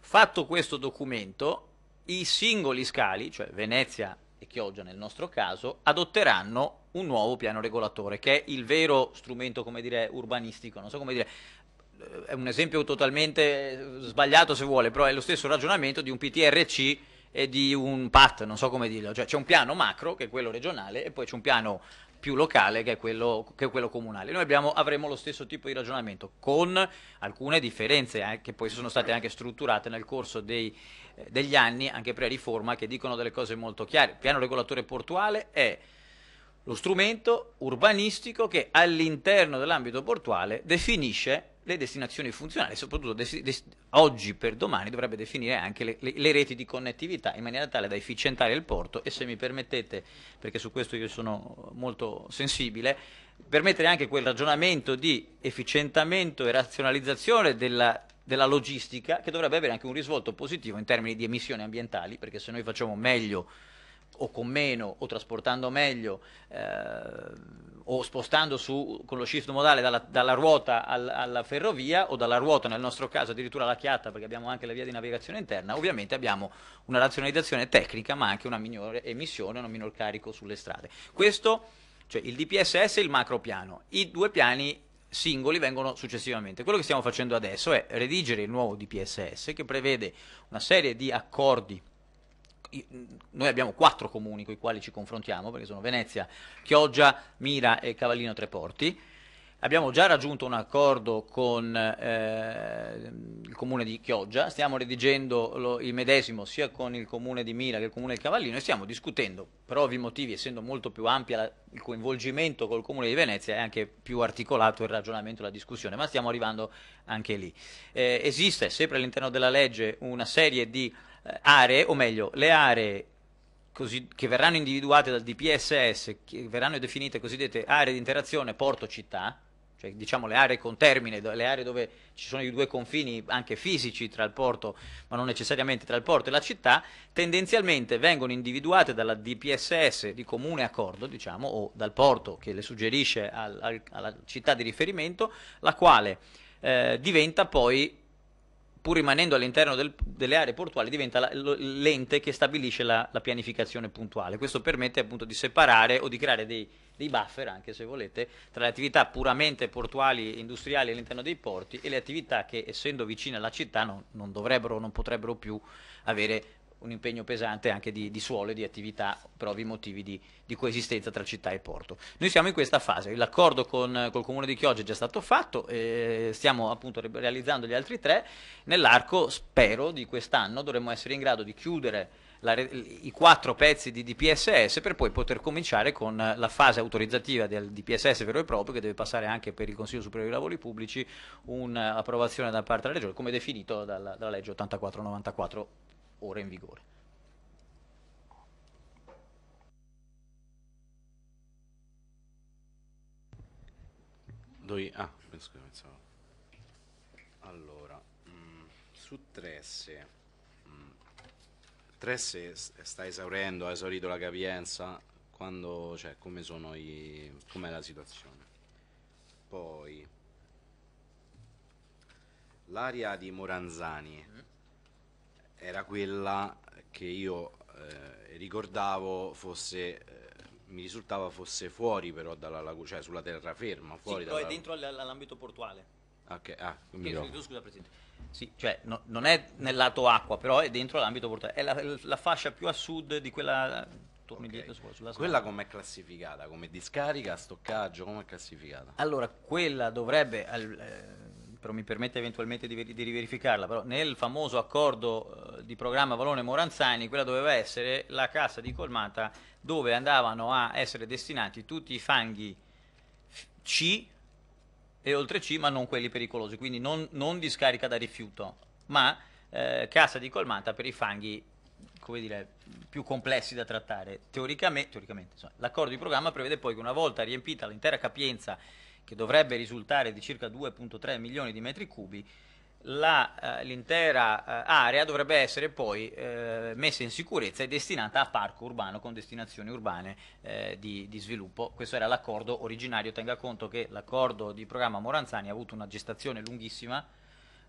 Fatto questo documento, i singoli scali, cioè Venezia e Chioggia nel nostro caso, adotteranno un nuovo piano regolatore, che è il vero strumento, come dire, urbanistico, non so come dire, è un esempio totalmente sbagliato se vuole, però è lo stesso ragionamento di un PTRC e di un PAT, non so come dirlo, cioè c'è un piano macro che è quello regionale e poi c'è un piano più locale che è quello, che è quello comunale. Noi abbiamo, avremo lo stesso tipo di ragionamento con alcune differenze eh, che poi sono state anche strutturate nel corso dei, eh, degli anni, anche pre-riforma, che dicono delle cose molto chiare. Il piano regolatore portuale è lo strumento urbanistico che all'interno dell'ambito portuale definisce le destinazioni funzionali, soprattutto des- des- oggi per domani dovrebbe definire anche le, le, le, reti di connettività in maniera tale da efficientare il porto e se mi permettete, perché su questo io sono molto sensibile, permettere anche quel ragionamento di efficientamento e razionalizzazione della, della logistica che dovrebbe avere anche un risvolto positivo in termini di emissioni ambientali, perché se noi facciamo meglio o con meno o trasportando meglio eh, o spostando su, con lo shift modale dalla, dalla ruota al, alla ferrovia o dalla ruota nel nostro caso addirittura alla chiatta perché abbiamo anche la via di navigazione interna ovviamente abbiamo una razionalizzazione tecnica ma anche una minore emissione, un minor carico sulle strade questo cioè il DPSS e il macro piano i due piani singoli vengono successivamente. Quello che stiamo facendo adesso è redigere il nuovo DPSS che prevede una serie di accordi noi abbiamo quattro comuni con i quali ci confrontiamo, perché sono Venezia, Chioggia, Mira e Cavallino Treporti. Abbiamo già raggiunto un accordo con eh, il comune di Chioggia, stiamo redigendo lo, il medesimo sia con il comune di Mira che il comune del Cavallino e stiamo discutendo, per ovvi motivi, essendo molto più ampio il coinvolgimento col comune di Venezia, è anche più articolato il ragionamento e la discussione, ma stiamo arrivando anche lì. Eh, esiste sempre all'interno della legge una serie di aree, o meglio, le aree così, che verranno individuate dal DPSS, che verranno definite cosiddette aree di interazione porto-città, cioè diciamo le aree con termine, le aree dove ci sono i due confini anche fisici tra il porto, ma non necessariamente tra il porto e la città, tendenzialmente vengono individuate dalla DPSS di comune accordo, diciamo, o dal porto che le suggerisce al, al, alla città di riferimento, la quale eh, diventa poi pur rimanendo all'interno del, delle aree portuali, diventa la, l'ente che stabilisce la, la, pianificazione puntuale. Questo permette appunto di separare o di creare dei, dei, buffer, anche se volete, tra le attività puramente portuali e industriali all'interno dei porti e le attività che, essendo vicine alla città, non, non dovrebbero o non potrebbero più avere un impegno pesante anche di, di suolo e di attività per ovvi motivi di, di, coesistenza tra città e porto. Noi siamo in questa fase, l'accordo con col Comune di Chioggia è già stato fatto, eh, stiamo appunto realizzando gli altri tre, nell'arco spero di quest'anno dovremmo essere in grado di chiudere la, i quattro pezzi di DPSS per poi poter cominciare con la fase autorizzativa del DPSS vero e proprio che deve passare anche per il Consiglio Superiore dei Lavori Pubblici un'approvazione da parte della Regione come definito dalla, dalla legge 8494 ora in vigore. ah, penso pensavo. Allora, mh, mm, su 3S, mm, 3 sta esaurendo, ha esaurito la capienza, quando, cioè, come sono i, com'è la situazione? Poi, l'area di Moranzani. Mm era quella che io eh, ricordavo fosse, eh, mi risultava fosse fuori però dalla laguna, cioè sulla terraferma, fuori sì, dalla... poi dentro all'ambito portuale. Ok, ah, tu, scusa Presidente. Sì, cioè no, non è nel lato acqua, però è dentro l'ambito portuale, è la, la fascia più a sud di quella Okay. quella com'è classificata? Come discarica, stoccaggio, come è classificata? Allora, quella dovrebbe... Eh, però mi permette eventualmente di, di riverificarla, però nel famoso accordo eh, di programma Valone-Moranzani quella doveva essere la cassa di colmata dove andavano a essere destinati tutti i fanghi C e oltre C, ma non quelli pericolosi, quindi non, non di da rifiuto, ma eh, cassa di colmata per i fanghi come dire, più complessi da trattare. Teoricamente, teoricamente l'accordo di programma prevede poi che una volta riempita l'intera capienza che dovrebbe risultare di circa 2.3 milioni di metri cubi, la, eh, l'intera eh, area dovrebbe essere poi eh, messa in sicurezza e destinata a parco urbano con destinazioni urbane eh, di, di, sviluppo. Questo era l'accordo originario. Tenga conto che l'accordo di programma Moranzani ha avuto una gestazione lunghissima.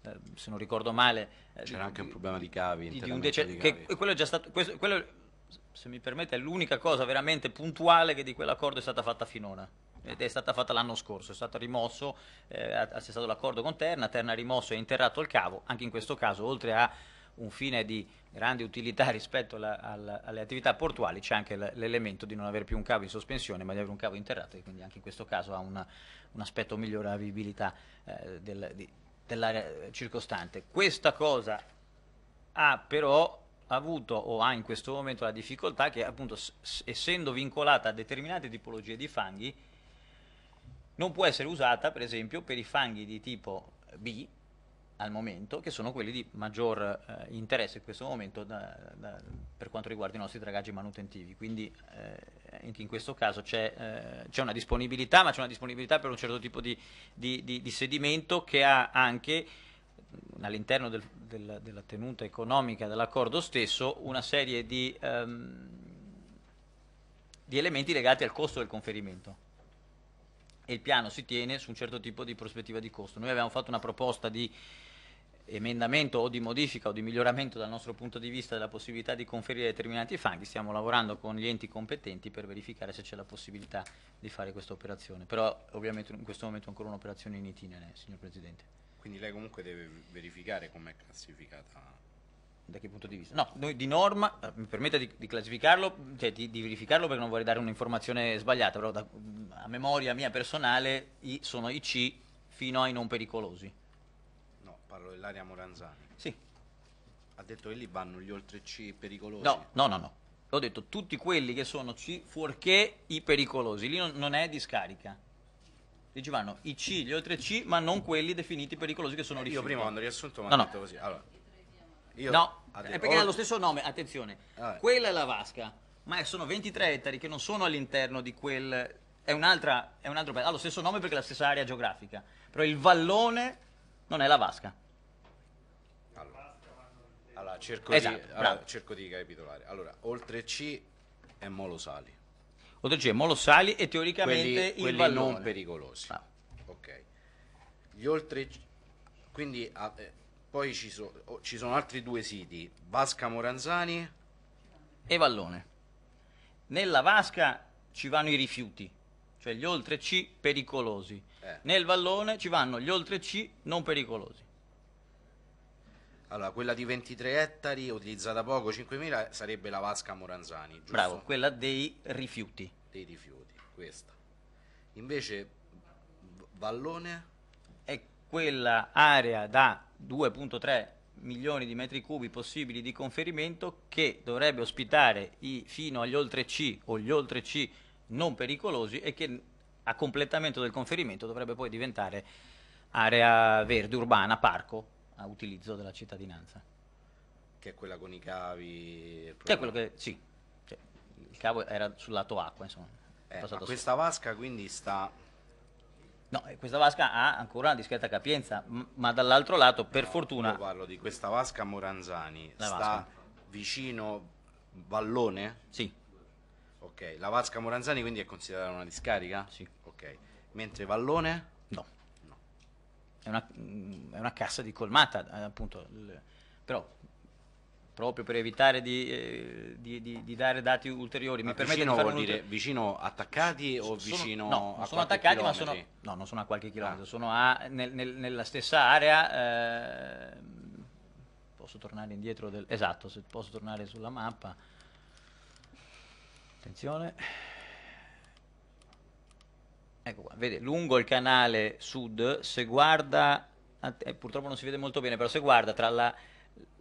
Eh, se non ricordo male, eh, c'era di, anche un problema di cavi. Di, un decen- di cavi. Che, quello è già stato. Questo, quello, se mi permette, è l'unica cosa veramente puntuale che di quell'accordo è stata fatta finora ed è stata fatta l'anno scorso, è stato rimosso, eh, c'è stato l'accordo con Terna, Terna ha rimosso e interrato il cavo, anche in questo caso oltre a un fine di grande utilità rispetto alla, alla, alle attività portuali, c'è anche l'elemento di non avere più un cavo in sospensione, ma di avere un cavo interrato, e quindi anche in questo caso ha una, un aspetto migliorabilità eh, del, di, dell'area circostante. Questa cosa ha però avuto o ha in questo momento la difficoltà che appunto essendo vincolata a determinate tipologie di fanghi non può essere usata per esempio per i fanghi di tipo B al momento, che sono quelli di maggior eh, interesse in questo momento da, da, per quanto riguarda i nostri dragaggi manutentivi. Quindi eh, anche in questo caso c'è, eh, una disponibilità, ma c'è una disponibilità per un certo tipo di, di, di, di sedimento che ha anche all'interno del, del, della tenuta economica dell'accordo stesso una serie ehm, di elementi legati al costo del conferimento e il piano si tiene su un certo tipo di prospettiva di costo. Noi abbiamo fatto una proposta di emendamento o di modifica o di miglioramento dal nostro punto di vista della possibilità di conferire determinati fanghi, stiamo lavorando con gli enti competenti per verificare se c'è la possibilità di fare questa operazione, però ovviamente in questo momento è ancora un'operazione in itinere, signor Presidente. Quindi lei comunque deve verificare com'è classificata da che punto di vista? No, noi di norma, eh, mi permetta di, di, classificarlo, cioè di, di, verificarlo perché non vorrei dare un'informazione sbagliata, però da, mm, a memoria mia personale i, sono i C fino ai non pericolosi. No, parlo dell'area Moranzani. Sì. Ha detto che lì vanno gli oltre C pericolosi. No, no, no, no. Ho detto tutti quelli che sono C fuorché i pericolosi, lì non, non è Lì ci vanno i C, gli oltre C, ma non quelli definiti pericolosi che sono rifiuti. Eh, io prima quando riassunto mi ha no, detto no. così. Allora, io no, è eh, perché ha oh. lo stesso nome, attenzione, Vabbè. Ah. quella è la vasca, ma sono 23 ettari che non sono all'interno di quel... È, un'altra, è un altro paese, ha lo stesso nome perché è la stessa area geografica, però il vallone non è la vasca. Allora, allora, cerco, esatto, di, allora cerco, di, capitolare. Allora, oltre C è Molosali. Oltre C è Molosali e teoricamente quelli, il quelli vallone. non pericolosi. Ah. Ok. Gli oltre C... Quindi... Ah, eh, poi ci, so- ci sono altri due siti, Vasca Moranzani e Vallone. Nella Vasca ci vanno i rifiuti, cioè gli oltre C pericolosi. Eh. Nel Vallone ci vanno gli oltre C non pericolosi. Allora, quella di 23 ettari, utilizzata poco, 5.000, sarebbe la Vasca Moranzani, giusto? Bravo, quella dei rifiuti. Dei rifiuti, questa. Invece, Vallone quella area da 2.3 milioni di metri cubi possibili di conferimento che dovrebbe ospitare i, fino agli oltre C o gli oltre C non pericolosi e che a completamento del conferimento dovrebbe poi diventare area verde urbana, parco a utilizzo della cittadinanza. Che è quella con i cavi? Che è quello che, sì, cioè, il cavo era sul lato acqua, insomma. Eh, questa vasca quindi sta No, questa vasca ha ancora una discreta capienza, ma dall'altro lato, per no, fortuna... Io parlo di questa vasca Moranzani, la sta vasca. vicino Vallone? Sì. Ok, la vasca Moranzani quindi è considerata una discarica? Sì. Ok, mentre Vallone? No. no. È, una, mm, è, una, cassa di colmata, eh, appunto, però proprio per evitare di, eh, di, di, di dare dati ulteriori. Mi permette di fare un dire vicino attaccati o sono, vicino no, non sono attaccati, chilometri. ma sono, no, non sono a qualche ah. chilometro, ah. sono a, nel, nel, nella stessa area. Eh, posso tornare indietro del, esatto, se posso tornare sulla mappa. Attenzione. Ecco qua, vede, lungo il canale sud, se guarda, eh, purtroppo non si vede molto bene, però se guarda tra la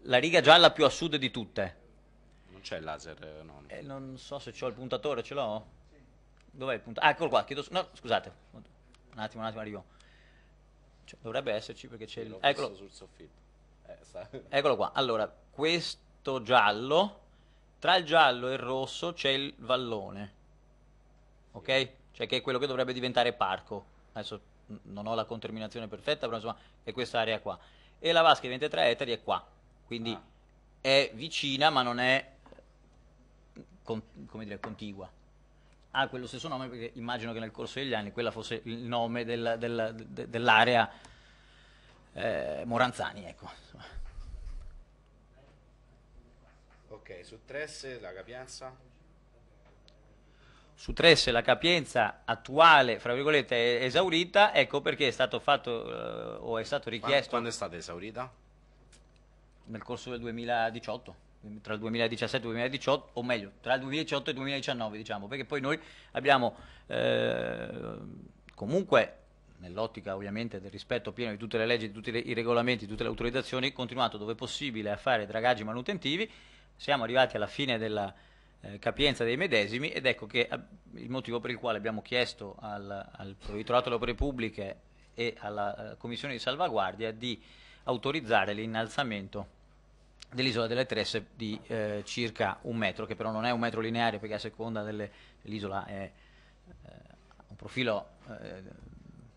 la riga gialla più a sud di tutte. Non c'è il laser, eh, no. Eh, non so se ho il puntatore, ce l'ho? Sì. Dov'è il puntatore? Ah, eccolo qua, chiedo... No, scusate. Un attimo, un attimo, arrivo. Cioè, dovrebbe esserci perché c'è il... Eccolo. sul soffitto. Eh, eccolo qua. Allora, questo giallo... Tra il giallo e il rosso c'è il vallone. Sì. Ok? Cioè che è quello che dovrebbe diventare parco. Adesso non ho la conterminazione perfetta, però insomma è questa area qua. E la vasca di 23 ettari è qua. Quindi ah. è vicina ma non è con, come dire, contigua. Ha quello stesso nome perché immagino che nel corso degli anni quella fosse il nome del, del, de, dell'area eh, Moranzani. Ecco. Ok, su Tresse la capienza? Su Tresse la capienza attuale, fra virgolette, è esaurita, ecco perché è stato fatto eh, o è stato richiesto... Quando, quando è stata esaurita? nel corso del 2018 tra il 2017 e il 2018, o meglio, tra il 2018 e il 2019, diciamo, perché poi noi abbiamo eh, comunque, nell'ottica ovviamente del rispetto pieno di tutte le leggi, di tutti i regolamenti, di tutte le autorizzazioni, continuato dove possibile a fare dragaggi manutentivi, siamo arrivati alla fine della eh, capienza dei medesimi ed ecco che eh, il motivo per il quale abbiamo chiesto al, al Provvitorato delle Opere Pubbliche e alla eh, Commissione di Salvaguardia di autorizzare l'innalzamento dell'isola delle Tresse di eh, circa un metro, che però non è un metro lineare perché a seconda dell'isola è eh, un profilo eh,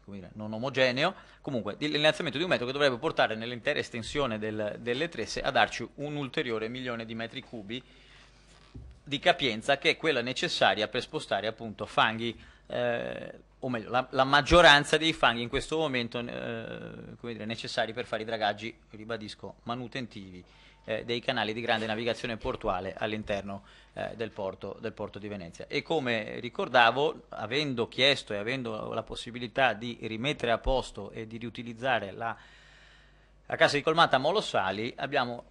dire, non omogeneo. Comunque, l'innalzamento di un metro che dovrebbe portare nell'intera estensione del, delle Tresse a darci un ulteriore milione di metri cubi di capienza che è quella necessaria per spostare appunto fanghi, eh, o meglio, la, la, maggioranza dei fanghi in questo momento eh, come dire, necessari per fare i dragaggi, ribadisco, manutentivi eh, dei canali di grande navigazione portuale all'interno eh, del, del, porto, di Venezia. E come ricordavo, avendo chiesto e avendo la possibilità di rimettere a posto e di riutilizzare la, la casa di colmata Molossali, abbiamo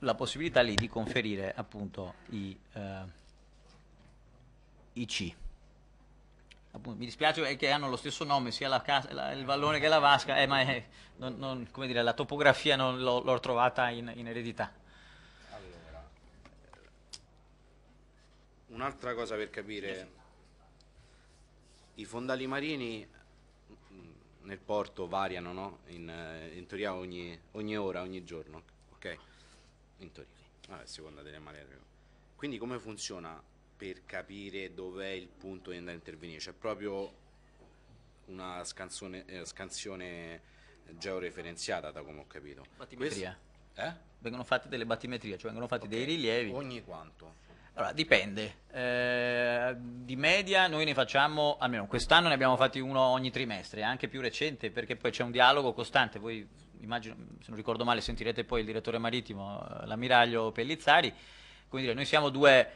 la possibilità lì di conferire appunto i, eh, i C appunto, mi dispiace che hanno lo stesso nome, sia la casa, la, il vallone che la vasca, eh, ma è, eh, non, non, dire, la topografia non l'ho, l'ho trovata in, in eredità. Allora, un'altra cosa per capire, i fondali marini mm, nel porto variano, no? in, eh, in, teoria ogni, ogni, ora, ogni giorno, ok? In teoria, a seconda delle mare. Quindi come funziona? per capire dov'è il punto di andare a intervenire. C'è proprio una scansione, eh, scansione georeferenziata, da come ho capito. Battimetria. Eh? Vengono fatte delle battimetrie, cioè vengono fatti okay. dei rilievi. Ogni quanto? Allora, dipende. Eh, di media noi ne facciamo, almeno quest'anno ne abbiamo fatti uno ogni trimestre, anche più recente, perché poi c'è un dialogo costante. Voi, immagino, se non ricordo male, sentirete poi il direttore marittimo, eh, l'ammiraglio Pellizzari. come dire, noi siamo due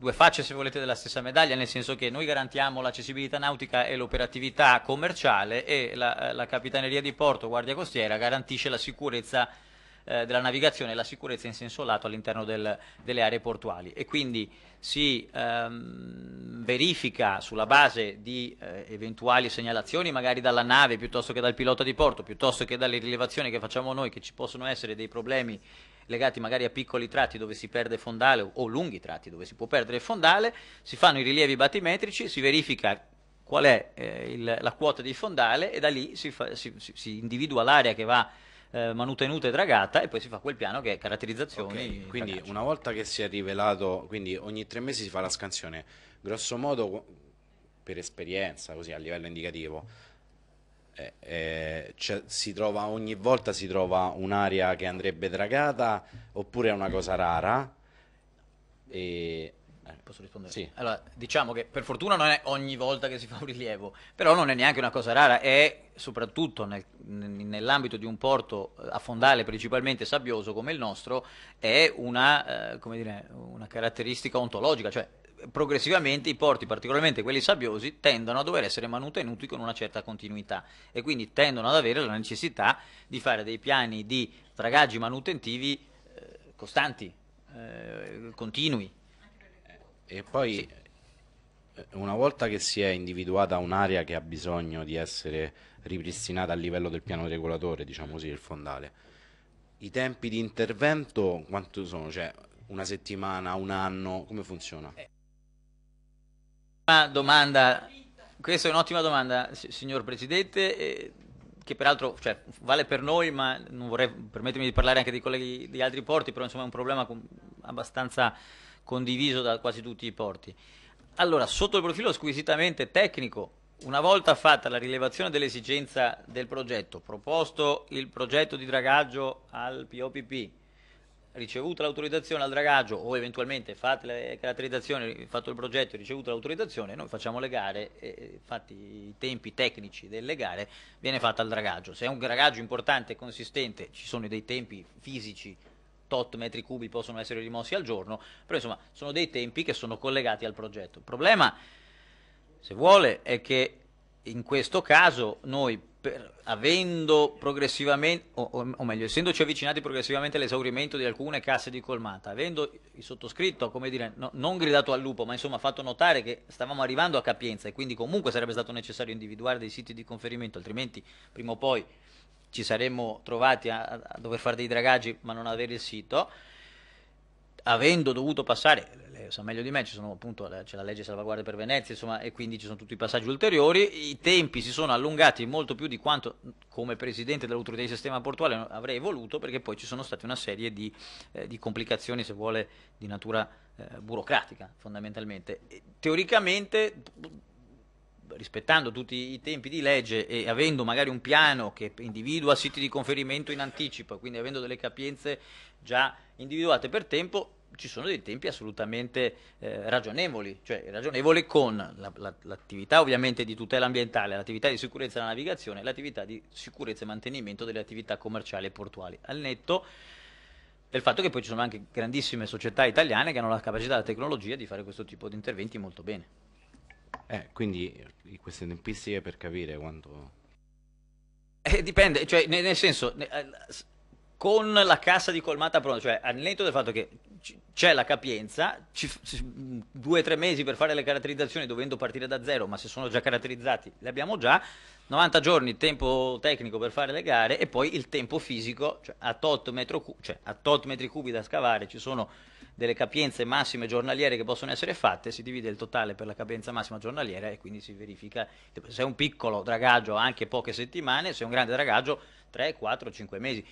due facce se volete della stessa medaglia, nel senso che noi garantiamo l'accessibilità nautica e l'operatività commerciale e la, eh, la, Capitaneria di Porto, Guardia Costiera, garantisce la sicurezza eh, della navigazione e la sicurezza in senso lato all'interno del, delle aree portuali e quindi si ehm, verifica sulla base di eh, eventuali segnalazioni magari dalla nave piuttosto che dal pilota di porto piuttosto che dalle rilevazioni che facciamo noi che ci possono essere dei problemi legati magari a piccoli tratti dove si perde fondale o lunghi tratti dove si può perdere fondale, si fanno i rilievi batimetrici, si verifica qual è eh, il, la quota di fondale e da lì si, fa, si, si individua l'area che va eh, manutenuta e dragata e poi si fa quel piano che è caratterizzazione. Okay, quindi dragaccio. una volta che si è rivelato, quindi ogni tre mesi si fa la scansione, grosso modo per esperienza, così a livello indicativo eh, eh, cioè, trova, ogni volta si trova un'area che andrebbe dragata oppure è una cosa rara. E... Eh, Posso rispondere? Sì. Allora, diciamo che per fortuna non è ogni volta che si fa un rilievo, però non è neanche una cosa rara, è soprattutto nel, nell'ambito di un porto eh, a fondale principalmente sabbioso come il nostro, è una, eh, dire, una caratteristica ontologica, cioè progressivamente i porti, particolarmente quelli sabbiosi, tendono a dover essere manutenuti con una certa continuità e quindi tendono ad avere la necessità di fare dei piani di dragaggi manutentivi eh, costanti, eh, continui. E poi sì. Eh, una volta che si è individuata un'area che ha bisogno di essere ripristinata a livello del piano regolatore, diciamo così, il fondale, i tempi di intervento quanto sono? Cioè, una settimana, un anno, come funziona? Eh. Domanda, questa è un'ottima domanda, signor Presidente, che peraltro cioè, vale per noi, ma non vorrei permettermi di parlare anche dei colleghi di altri porti, però insomma è un problema abbastanza condiviso da quasi tutti i porti. Allora, sotto il profilo squisitamente tecnico, una volta fatta la rilevazione dell'esigenza del progetto, proposto il progetto di dragaggio al POPP, ricevuta l'autorizzazione al dragaggio o eventualmente fatte le caratterizzazioni, fatto il progetto e ricevuta l'autorizzazione, noi facciamo le gare, e, fatti i tempi tecnici delle gare, viene fatta al dragaggio. Se è un dragaggio importante e consistente, ci sono dei tempi fisici, tot metri cubi possono essere rimossi al giorno, però insomma sono dei tempi che sono collegati al progetto. Il problema, se vuole, è che in questo caso noi per, avendo progressivamente, o, o, meglio, essendoci avvicinati progressivamente all'esaurimento di alcune casse di colmata, avendo il sottoscritto, come dire, no, non gridato al lupo, ma insomma fatto notare che stavamo arrivando a capienza e quindi comunque sarebbe stato necessario individuare dei siti di conferimento, altrimenti prima o poi ci saremmo trovati a, a dover fare dei dragaggi ma non avere il sito, avendo dovuto passare sa meglio di me, sono, appunto, c'è la legge salvaguardia per Venezia, insomma, e quindi ci sono tutti i passaggi ulteriori, i tempi si sono allungati molto più di quanto come presidente dell'autorità di sistema portuale avrei voluto, perché poi ci sono state una serie di, eh, di complicazioni, se vuole, di natura eh, burocratica, fondamentalmente. Teoricamente rispettando tutti i tempi di legge e avendo magari un piano che individua siti di conferimento in anticipo, quindi avendo delle capienze già individuate per tempo, ci sono dei tempi assolutamente eh, ragionevoli, cioè ragionevoli con la, la, l'attività ovviamente di tutela ambientale, l'attività di sicurezza della navigazione, l'attività di sicurezza e mantenimento delle attività commerciali e portuali. Al netto del fatto che poi ci sono anche grandissime società italiane che hanno la capacità, la tecnologia di fare questo tipo di interventi molto bene. Eh, quindi eh, queste tempistiche per capire quanto... Eh, dipende, cioè nel, nel senso... Ne, eh, con la cassa di colmata pronta, cioè al netto del fatto che c'è la capienza, ci, mm, due o tre mesi per fare le caratterizzazioni dovendo partire da zero, ma se sono già caratterizzati li abbiamo già, 90 giorni tempo tecnico per fare le gare e poi il tempo fisico, cioè a tot, cu- cioè a tot metri cubi da scavare ci sono delle capienze massime giornaliere che possono essere fatte, si divide il totale per la capienza massima giornaliera e quindi si verifica se è un piccolo dragaggio anche poche settimane, se è un grande dragaggio 3, 4, 5 mesi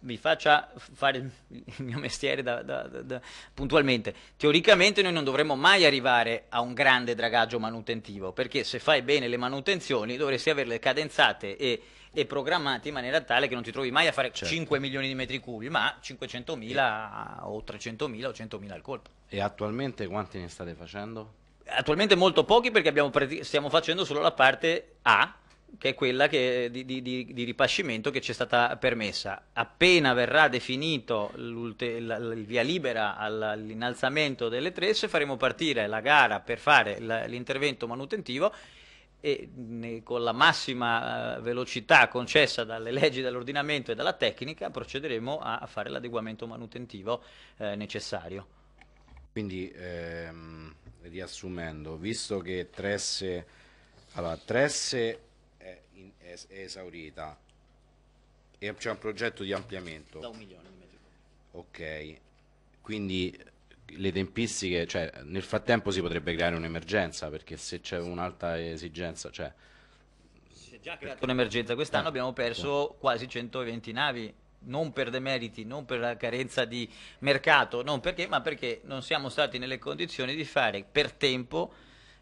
mi faccia fare il mio mestiere da, da, da, puntualmente. Teoricamente noi non dovremmo mai arrivare a un grande dragaggio manutentivo, perché se fai bene le manutenzioni dovresti averle cadenzate e, e programmate in maniera tale che non ti trovi mai a fare certo. 5 milioni di metri cubi, ma 500.000 o 300.000 o 100.000 al colpo. E attualmente quanti ne state facendo? Attualmente molto pochi perché abbiamo, stiamo facendo solo la parte A, che è quella che, di, di, di, ripascimento che ci è stata permessa. Appena verrà definito il via libera all'innalzamento delle tresse, faremo partire la gara per fare l'intervento manutentivo e ne, con la massima eh, velocità concessa dalle leggi, dall'ordinamento e dalla tecnica procederemo a, a fare l'adeguamento manutentivo eh, necessario. Quindi, ehm, riassumendo, visto che tresse... Allora, tresse è, in, è, è esaurita e c'è un progetto di ampliamento. Da un milione di metri cubi. Ok, quindi le tempistiche, cioè nel frattempo si potrebbe creare un'emergenza perché se c'è un'alta esigenza, cioè... Si è già creata un'emergenza, quest'anno eh, abbiamo perso sì. quasi 120 navi non per demeriti, non per la carenza di mercato, non perché, ma perché non siamo stati nelle condizioni di fare per tempo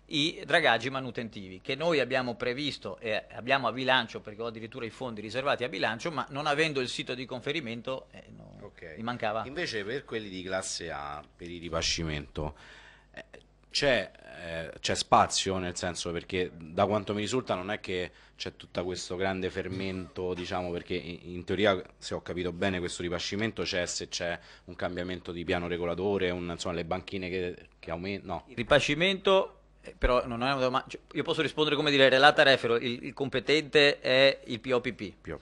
i dragaggi manutentivi che noi abbiamo previsto e abbiamo a bilancio perché ho addirittura i fondi riservati a bilancio ma non avendo il sito di conferimento eh, no, okay. mi mancava invece per quelli di classe A per il ripascimento eh, c'è, eh, c'è, spazio nel senso perché da quanto mi risulta non è che c'è tutto questo grande fermento diciamo perché in, in teoria se ho capito bene questo ripascimento c'è se c'è un cambiamento di piano regolatore un, insomma le banchine che, che aumentano il ripascimento eh, però non è una domanda. Cioè, io posso rispondere come dire relata refero, il, il competente è il POPP. POPP.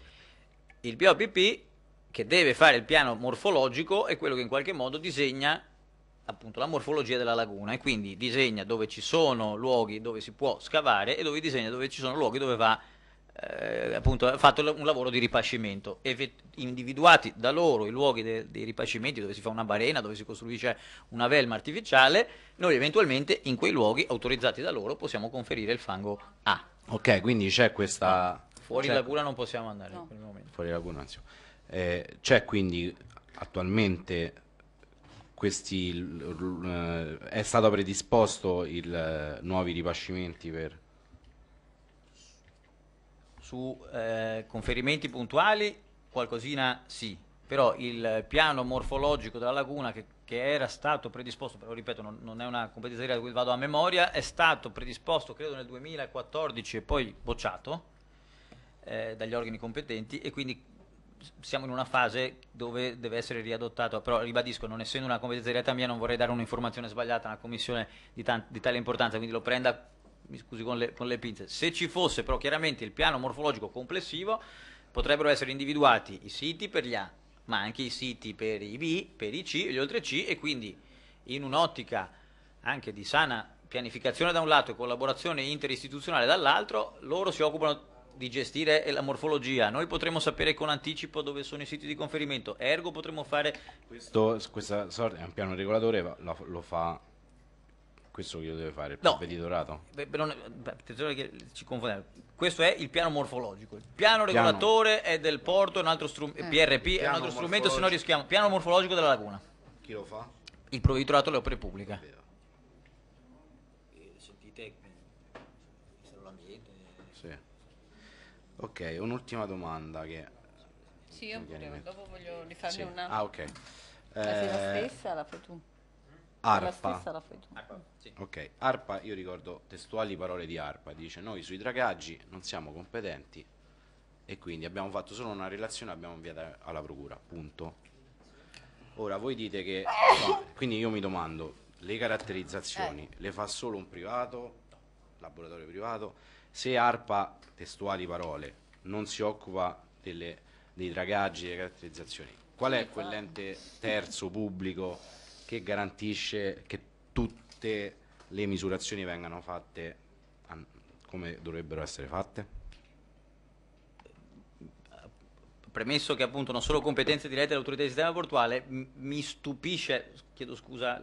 Il POPP che deve fare il piano morfologico è quello che in qualche modo disegna appunto la morfologia della laguna e quindi disegna dove ci sono luoghi dove si può scavare e dove disegna dove ci sono luoghi dove va eh, appunto, fatto un lavoro di ripascimento, individuati da loro i luoghi de dei ripascimenti dove si fa una barena, dove si costruisce una velma artificiale, noi eventualmente in quei luoghi autorizzati da loro possiamo conferire il fango A. Ok, quindi c'è questa... Ah, fuori la laguna non possiamo andare no. per il momento. Fuori laguna, anzi. Eh, c'è quindi attualmente questi, eh, è stato predisposto i eh, nuovi ripascimenti per su eh, conferimenti puntuali qualcosina sì, però il piano morfologico della laguna che, che era stato predisposto, però ripeto non, non è una competenza di cui vado a memoria, è stato predisposto credo nel 2014 e poi bocciato eh, dagli organi competenti e quindi siamo in una fase dove deve essere riadottato, però ribadisco, non essendo una competenza diretta mia non vorrei dare un'informazione sbagliata a una commissione di, di, tale importanza, quindi lo prenda mi scusi con le, con le pinze, se ci fosse però chiaramente il piano morfologico complessivo, potrebbero essere individuati i siti per gli A, ma anche i siti per i B, per i C e gli oltre C e quindi in un'ottica anche di sana pianificazione da un lato e collaborazione interistituzionale dall'altro, loro si occupano di gestire la morfologia, noi potremo sapere con anticipo dove sono i siti di conferimento, ergo potremo fare... Questo, questa sorta è un piano regolatore, lo, lo fa questo che deve fare il provveditorato? Beh, non, beh, ci confondiamo. Questo è il piano morfologico. Il piano, piano. regolatore è del porto, è un altro strum- eh. PRP è un altro strumento, se no rischiamo. Piano morfologico della laguna. Chi lo fa? Il provveditorato alle opere pubbliche. Eh, Sentite, l'ambiente. Sì. Ok, un'ultima domanda che... Sì, io pure, dopo voglio rifarne sì. una. Ah, ok. La eh... stessa, la fai tu. Arpa. Arpa sì. Ok, Arpa, io ricordo testuali parole di Arpa, dice noi sui dragaggi non siamo competenti e quindi abbiamo fatto solo una relazione e abbiamo inviata alla procura, punto. Ora voi dite che, no, quindi io mi domando, le caratterizzazioni eh. le fa solo un privato, laboratorio privato, se ARPA, testuali parole, non si occupa delle, dei dragaggi, delle caratterizzazioni, qual è quell'ente terzo pubblico? che garantisce che tutte le misurazioni vengano fatte come dovrebbero essere fatte? premesso che appunto non solo competenze dirette dell'autorità di sistema portuale, mi stupisce, chiedo scusa,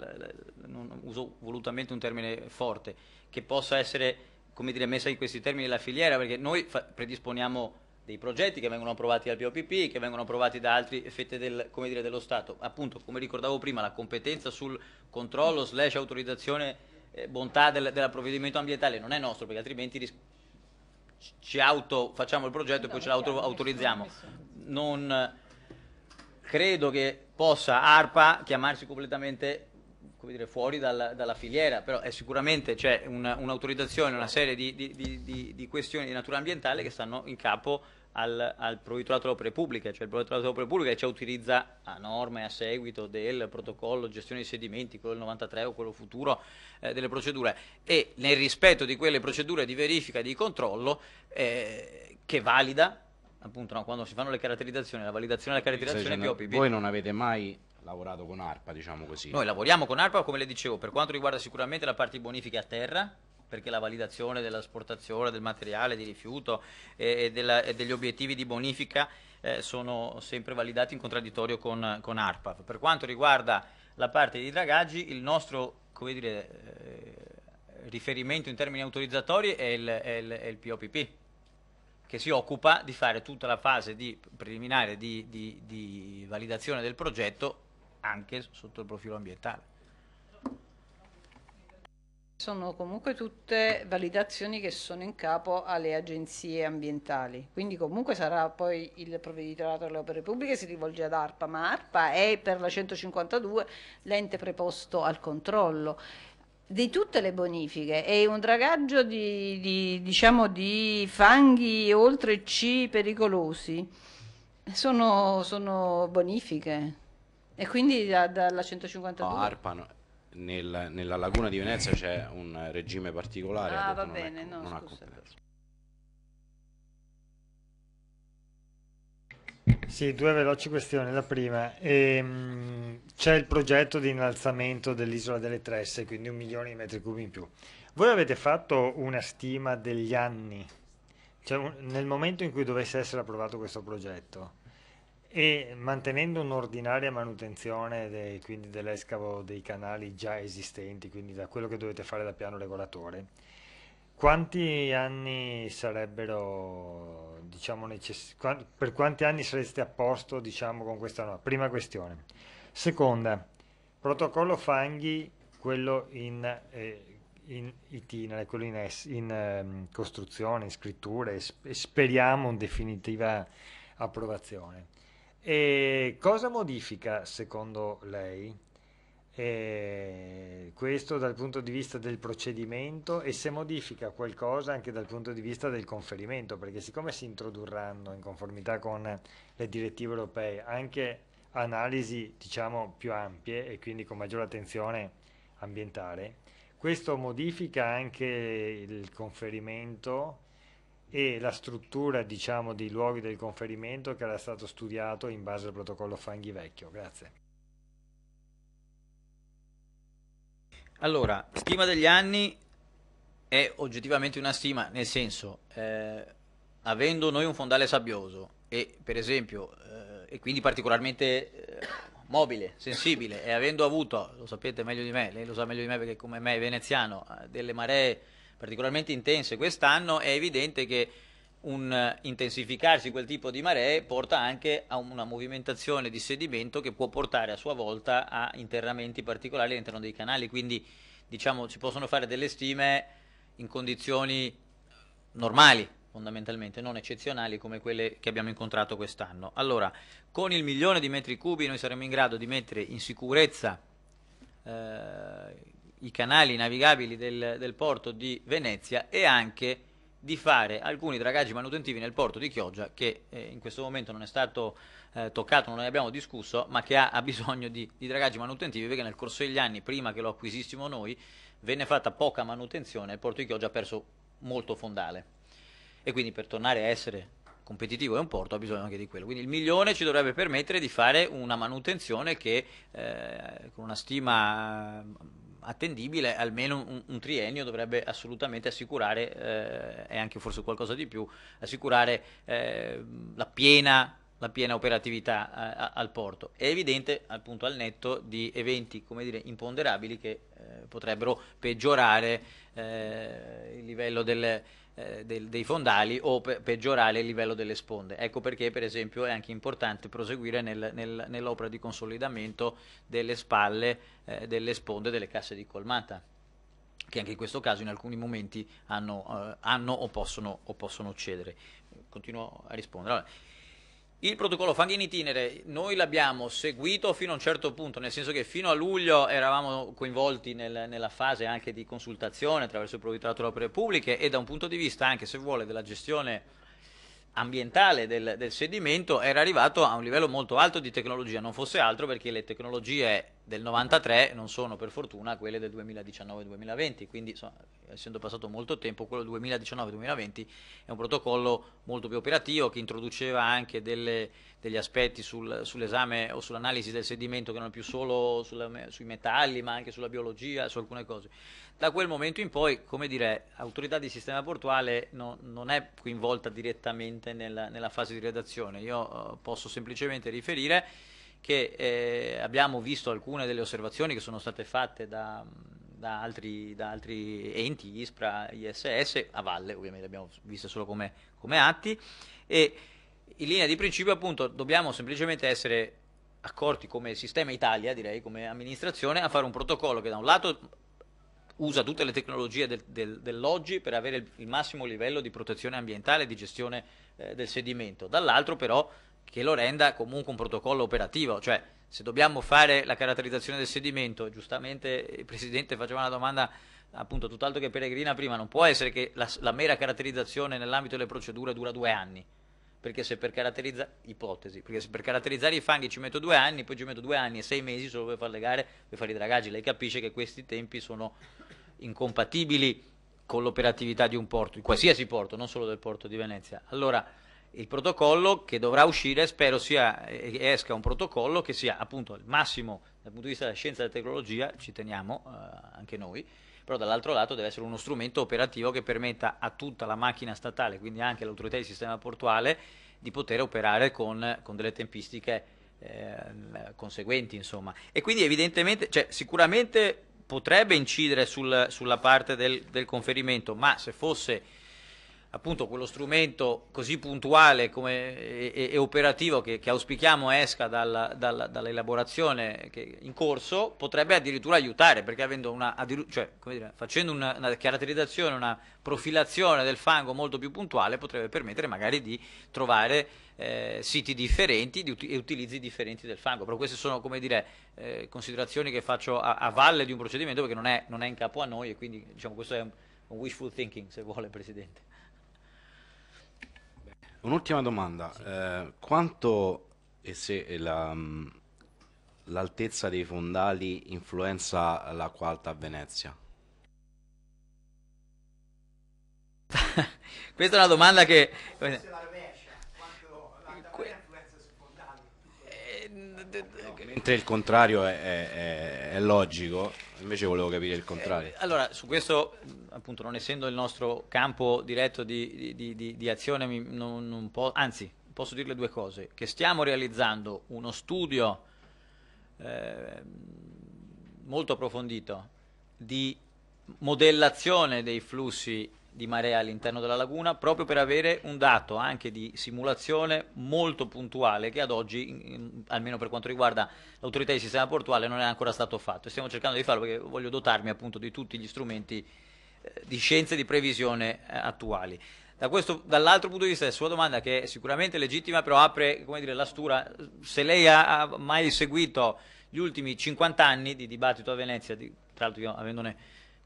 non uso volutamente un termine forte, che possa essere come dire, messa in questi termini la filiera, perché noi predisponiamo dei progetti che vengono approvati dal POPP, che vengono approvati da altre fette del, dire, dello Stato. Appunto, come ricordavo prima, la competenza sul controllo slash autorizzazione eh, bontà del, dell'approvvedimento ambientale non è nostro, perché altrimenti ci auto facciamo il progetto e poi ce l'autorizziamo. Non credo che possa ARPA chiamarsi completamente come dire, fuori dalla, dalla filiera, però è sicuramente c'è una, un'autorizzazione, una serie di, di, di, di, questioni di natura ambientale che stanno in capo al, al Provveditorato delle Opere Pubbliche, cioè il Provveditorato delle Opere Pubbliche ci autorizza a norme a seguito del protocollo gestione dei sedimenti, quello del 93 o quello futuro eh, delle procedure e nel rispetto di quelle procedure di verifica e di controllo eh, che valida appunto no, quando si fanno le caratterizzazioni, la validazione della caratterizzazione cioè, POPB. Voi non avete mai lavorato con ARPA, diciamo così. Noi lavoriamo con ARPA, come le dicevo, per quanto riguarda sicuramente la parte di bonifiche a terra, perché la validazione dell'asportazione del materiale di rifiuto e, e, della, e degli obiettivi di bonifica eh, sono sempre validati in contraddittorio con, con ARPA. Per quanto riguarda la parte di dragaggi, il nostro dire, eh, riferimento in termini autorizzatori è il, è, il, è il, POPP, che si occupa di fare tutta la fase di preliminare di, di, di validazione del progetto anche sotto il profilo ambientale. Sono comunque tutte validazioni che sono in capo alle agenzie ambientali, quindi comunque sarà poi il provveditorato delle opere pubbliche si rivolge ad ARPA, ma ARPA è per la 152 l'ente preposto al controllo di tutte le bonifiche e un dragaggio di, di, diciamo, di fanghi oltre C pericolosi sono, sono bonifiche e quindi dalla 152? No, Arpano, nel, nella laguna di Venezia c'è un regime particolare. Ah, va bene, è, no, non scusa. Sì, due veloci questioni. La prima, ehm, c'è il progetto di innalzamento dell'isola delle Tresse, quindi un milione di metri cubi in più. Voi avete fatto una stima degli anni, cioè un, nel momento in cui dovesse essere approvato questo progetto, e mantenendo un'ordinaria manutenzione dei, quindi dell'escavo dei canali già esistenti, quindi da quello che dovete fare da piano regolatore, quanti anni sarebbero, diciamo, necess- per quanti anni sareste a posto, diciamo, con questa norma? Prima questione. Seconda, protocollo fanghi, quello in, eh, in itinere, quello in, es- in eh, costruzione, in scrittura, e speriamo in definitiva approvazione e cosa modifica secondo lei e questo dal punto di vista del procedimento e se modifica qualcosa anche dal punto di vista del conferimento, perché siccome si introdurranno in conformità con le direttive europee anche analisi diciamo più ampie e quindi con maggiore attenzione ambientale, questo modifica anche il conferimento e la struttura diciamo, dei luoghi del conferimento che era stato studiato in base al protocollo Fanghi vecchio. Grazie. Allora, stima degli anni è oggettivamente una stima, nel senso, eh, avendo noi un fondale sabbioso e per esempio, eh, e quindi particolarmente eh, mobile, sensibile, e avendo avuto, lo sapete meglio di me, lei lo sa meglio di me perché come me è veneziano, eh, delle maree particolarmente intense quest'anno, è evidente che un eh, intensificarsi di quel tipo di maree porta anche a una movimentazione di sedimento che può portare a sua volta a interramenti particolari all'interno dei canali, quindi diciamo si possono fare delle stime in condizioni normali fondamentalmente, non eccezionali come quelle che abbiamo incontrato quest'anno. Allora, con il milione di metri cubi noi saremo in grado di mettere in sicurezza eh, i canali navigabili del, del porto di Venezia e anche di fare alcuni dragaggi manutentivi nel porto di Chioggia che eh, in questo momento non è stato eh, toccato, non ne abbiamo discusso, ma che ha, ha bisogno di, di, dragaggi manutentivi perché nel corso degli anni, prima che lo acquisissimo noi, venne fatta poca manutenzione e il porto di Chioggia ha perso molto fondale. E quindi per tornare a essere competitivo è un porto ha bisogno anche di quello. Quindi il milione ci dovrebbe permettere di fare una manutenzione che eh, con una stima attendibile, almeno un, un, triennio dovrebbe assolutamente assicurare, eh, e anche forse qualcosa di più, assicurare eh, la, piena, la piena operatività eh, a, al porto. È evidente appunto al netto di eventi come dire, imponderabili che eh, potrebbero peggiorare eh, il livello delle, eh, dei, dei, fondali o pe- peggiorare il livello delle sponde. Ecco perché per esempio è anche importante proseguire nel, nel, nell'opera di consolidamento delle spalle eh, delle sponde delle casse di colmata che anche in questo caso in alcuni momenti hanno, eh, hanno o, possono, o, possono, cedere. Continuo a rispondere. Allora, il protocollo Fang in itinere noi l'abbiamo seguito fino a un certo punto, nel senso che fino a luglio eravamo coinvolti nel, nella fase anche di consultazione attraverso il provveditorato delle opere pubbliche e da un punto di vista anche se vuole della gestione ambientale del, del, sedimento era arrivato a un livello molto alto di tecnologia, non fosse altro perché le tecnologie del 93 non sono per fortuna quelle del 2019-2020, quindi so, essendo passato molto tempo, quello 2019-2020 è un protocollo molto più operativo che introduceva anche delle, degli aspetti sul, sull'esame o sull'analisi del sedimento che non è più solo sulla, sui metalli ma anche sulla biologia, su alcune cose da quel momento in poi, come dire, autorità di sistema portuale no, non è coinvolta direttamente nella, nella fase di redazione, io eh, posso semplicemente riferire che eh, abbiamo visto alcune delle osservazioni che sono state fatte da, da, altri, da altri, enti, ISPRA, ISS, a valle ovviamente abbiamo visto solo come, come atti e in linea di principio appunto dobbiamo semplicemente essere accorti come sistema Italia, direi, come amministrazione, a fare un protocollo che da un lato usa tutte le tecnologie del, del, dell'oggi per avere il, il, massimo livello di protezione ambientale e di gestione eh, del sedimento, dall'altro però che lo renda comunque un protocollo operativo, cioè se dobbiamo fare la caratterizzazione del sedimento, giustamente il Presidente faceva una domanda appunto tutt'altro che peregrina prima, non può essere che la, la mera caratterizzazione nell'ambito delle procedure dura due anni, perché se, caratterizza... perché se per caratterizzare i fanghi ci metto due anni, poi ci metto due anni e sei mesi solo per fare le gare, per fare i dragaggi, lei capisce che questi tempi sono incompatibili con l'operatività di un porto, di qualsiasi porto, non solo del porto di Venezia. Allora il protocollo che dovrà uscire, spero sia, eh, esca un protocollo che sia appunto il massimo dal punto di vista della scienza e della tecnologia, ci teniamo eh, anche noi, però dall'altro lato deve essere uno strumento operativo che permetta a tutta la macchina statale, quindi anche all'autorità di sistema portuale, di poter operare con, con delle tempistiche eh, conseguenti. Insomma. E quindi evidentemente, cioè, sicuramente potrebbe incidere sul, sulla parte del, del conferimento, ma se fosse appunto quello strumento così puntuale come, e, e, operativo che, che auspichiamo esca dalla, dalla, dall'elaborazione in corso potrebbe addirittura aiutare perché una, cioè, dire, facendo una, una, caratterizzazione, una profilazione del fango molto più puntuale potrebbe permettere magari di trovare eh, siti differenti di e utilizzi differenti del fango, però queste sono dire, eh, considerazioni che faccio a, a, valle di un procedimento perché non è, non è, in capo a noi e quindi diciamo, questo è un wishful thinking se vuole Presidente. Un'ultima domanda, eh, quanto e se la, l'altezza dei fondali influenza l'acqua alta a Venezia? Questa è una domanda che... no, mentre il contrario è, è, è, logico, invece volevo capire il contrario. Eh, allora, su questo, appunto, non essendo il nostro campo diretto di, di, di, di azione, non, non po anzi, posso dirle due cose, che stiamo realizzando uno studio eh, molto approfondito di modellazione dei flussi di marea all'interno della laguna proprio per avere un dato anche di simulazione molto puntuale che ad oggi, almeno per quanto riguarda l'autorità di sistema portuale, non è ancora stato fatto. e Stiamo cercando di farlo perché voglio dotarmi appunto di tutti gli strumenti eh, di scienza e di previsione eh, attuali. Da questo, dall'altro punto di vista, la sua domanda che è sicuramente legittima, però apre dire, la stura. Se lei ha, ha mai seguito gli ultimi 50 anni di dibattito a Venezia, di, tra l'altro io avendone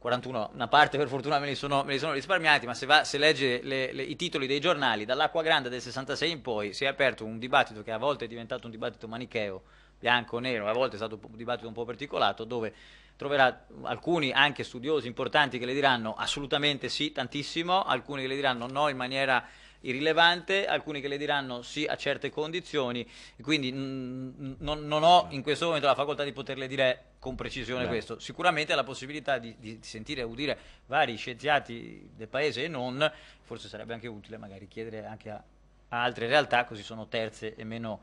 41, una parte per fortuna me li sono, me li sono risparmiati, ma se, va, se legge le, le, i titoli dei giornali, dall'acqua grande del 66 in poi si è aperto un dibattito che a volte è diventato un dibattito manicheo, bianco-nero, a volte è stato un dibattito un po' particolato, dove troverà alcuni anche studiosi importanti che le diranno assolutamente sì, tantissimo, alcuni che le diranno no in maniera irrilevante, alcuni che le diranno sì a certe condizioni, quindi mh, non, non, ho in questo momento la facoltà di poterle dire con precisione Beh. questo. Sicuramente la possibilità di, di sentire e udire vari scienziati del paese e non, forse sarebbe anche utile magari chiedere anche a, a altre realtà, così sono terze e meno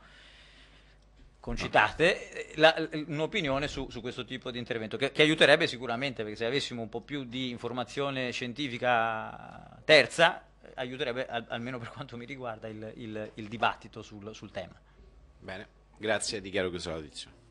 concitate un'opinione su, su, questo tipo di intervento che, che, aiuterebbe sicuramente perché se avessimo un po' più di informazione scientifica terza aiuterebbe, al, almeno per quanto mi riguarda, il, il, il dibattito sul, sul tema. Bene, grazie, dichiaro questa audizione.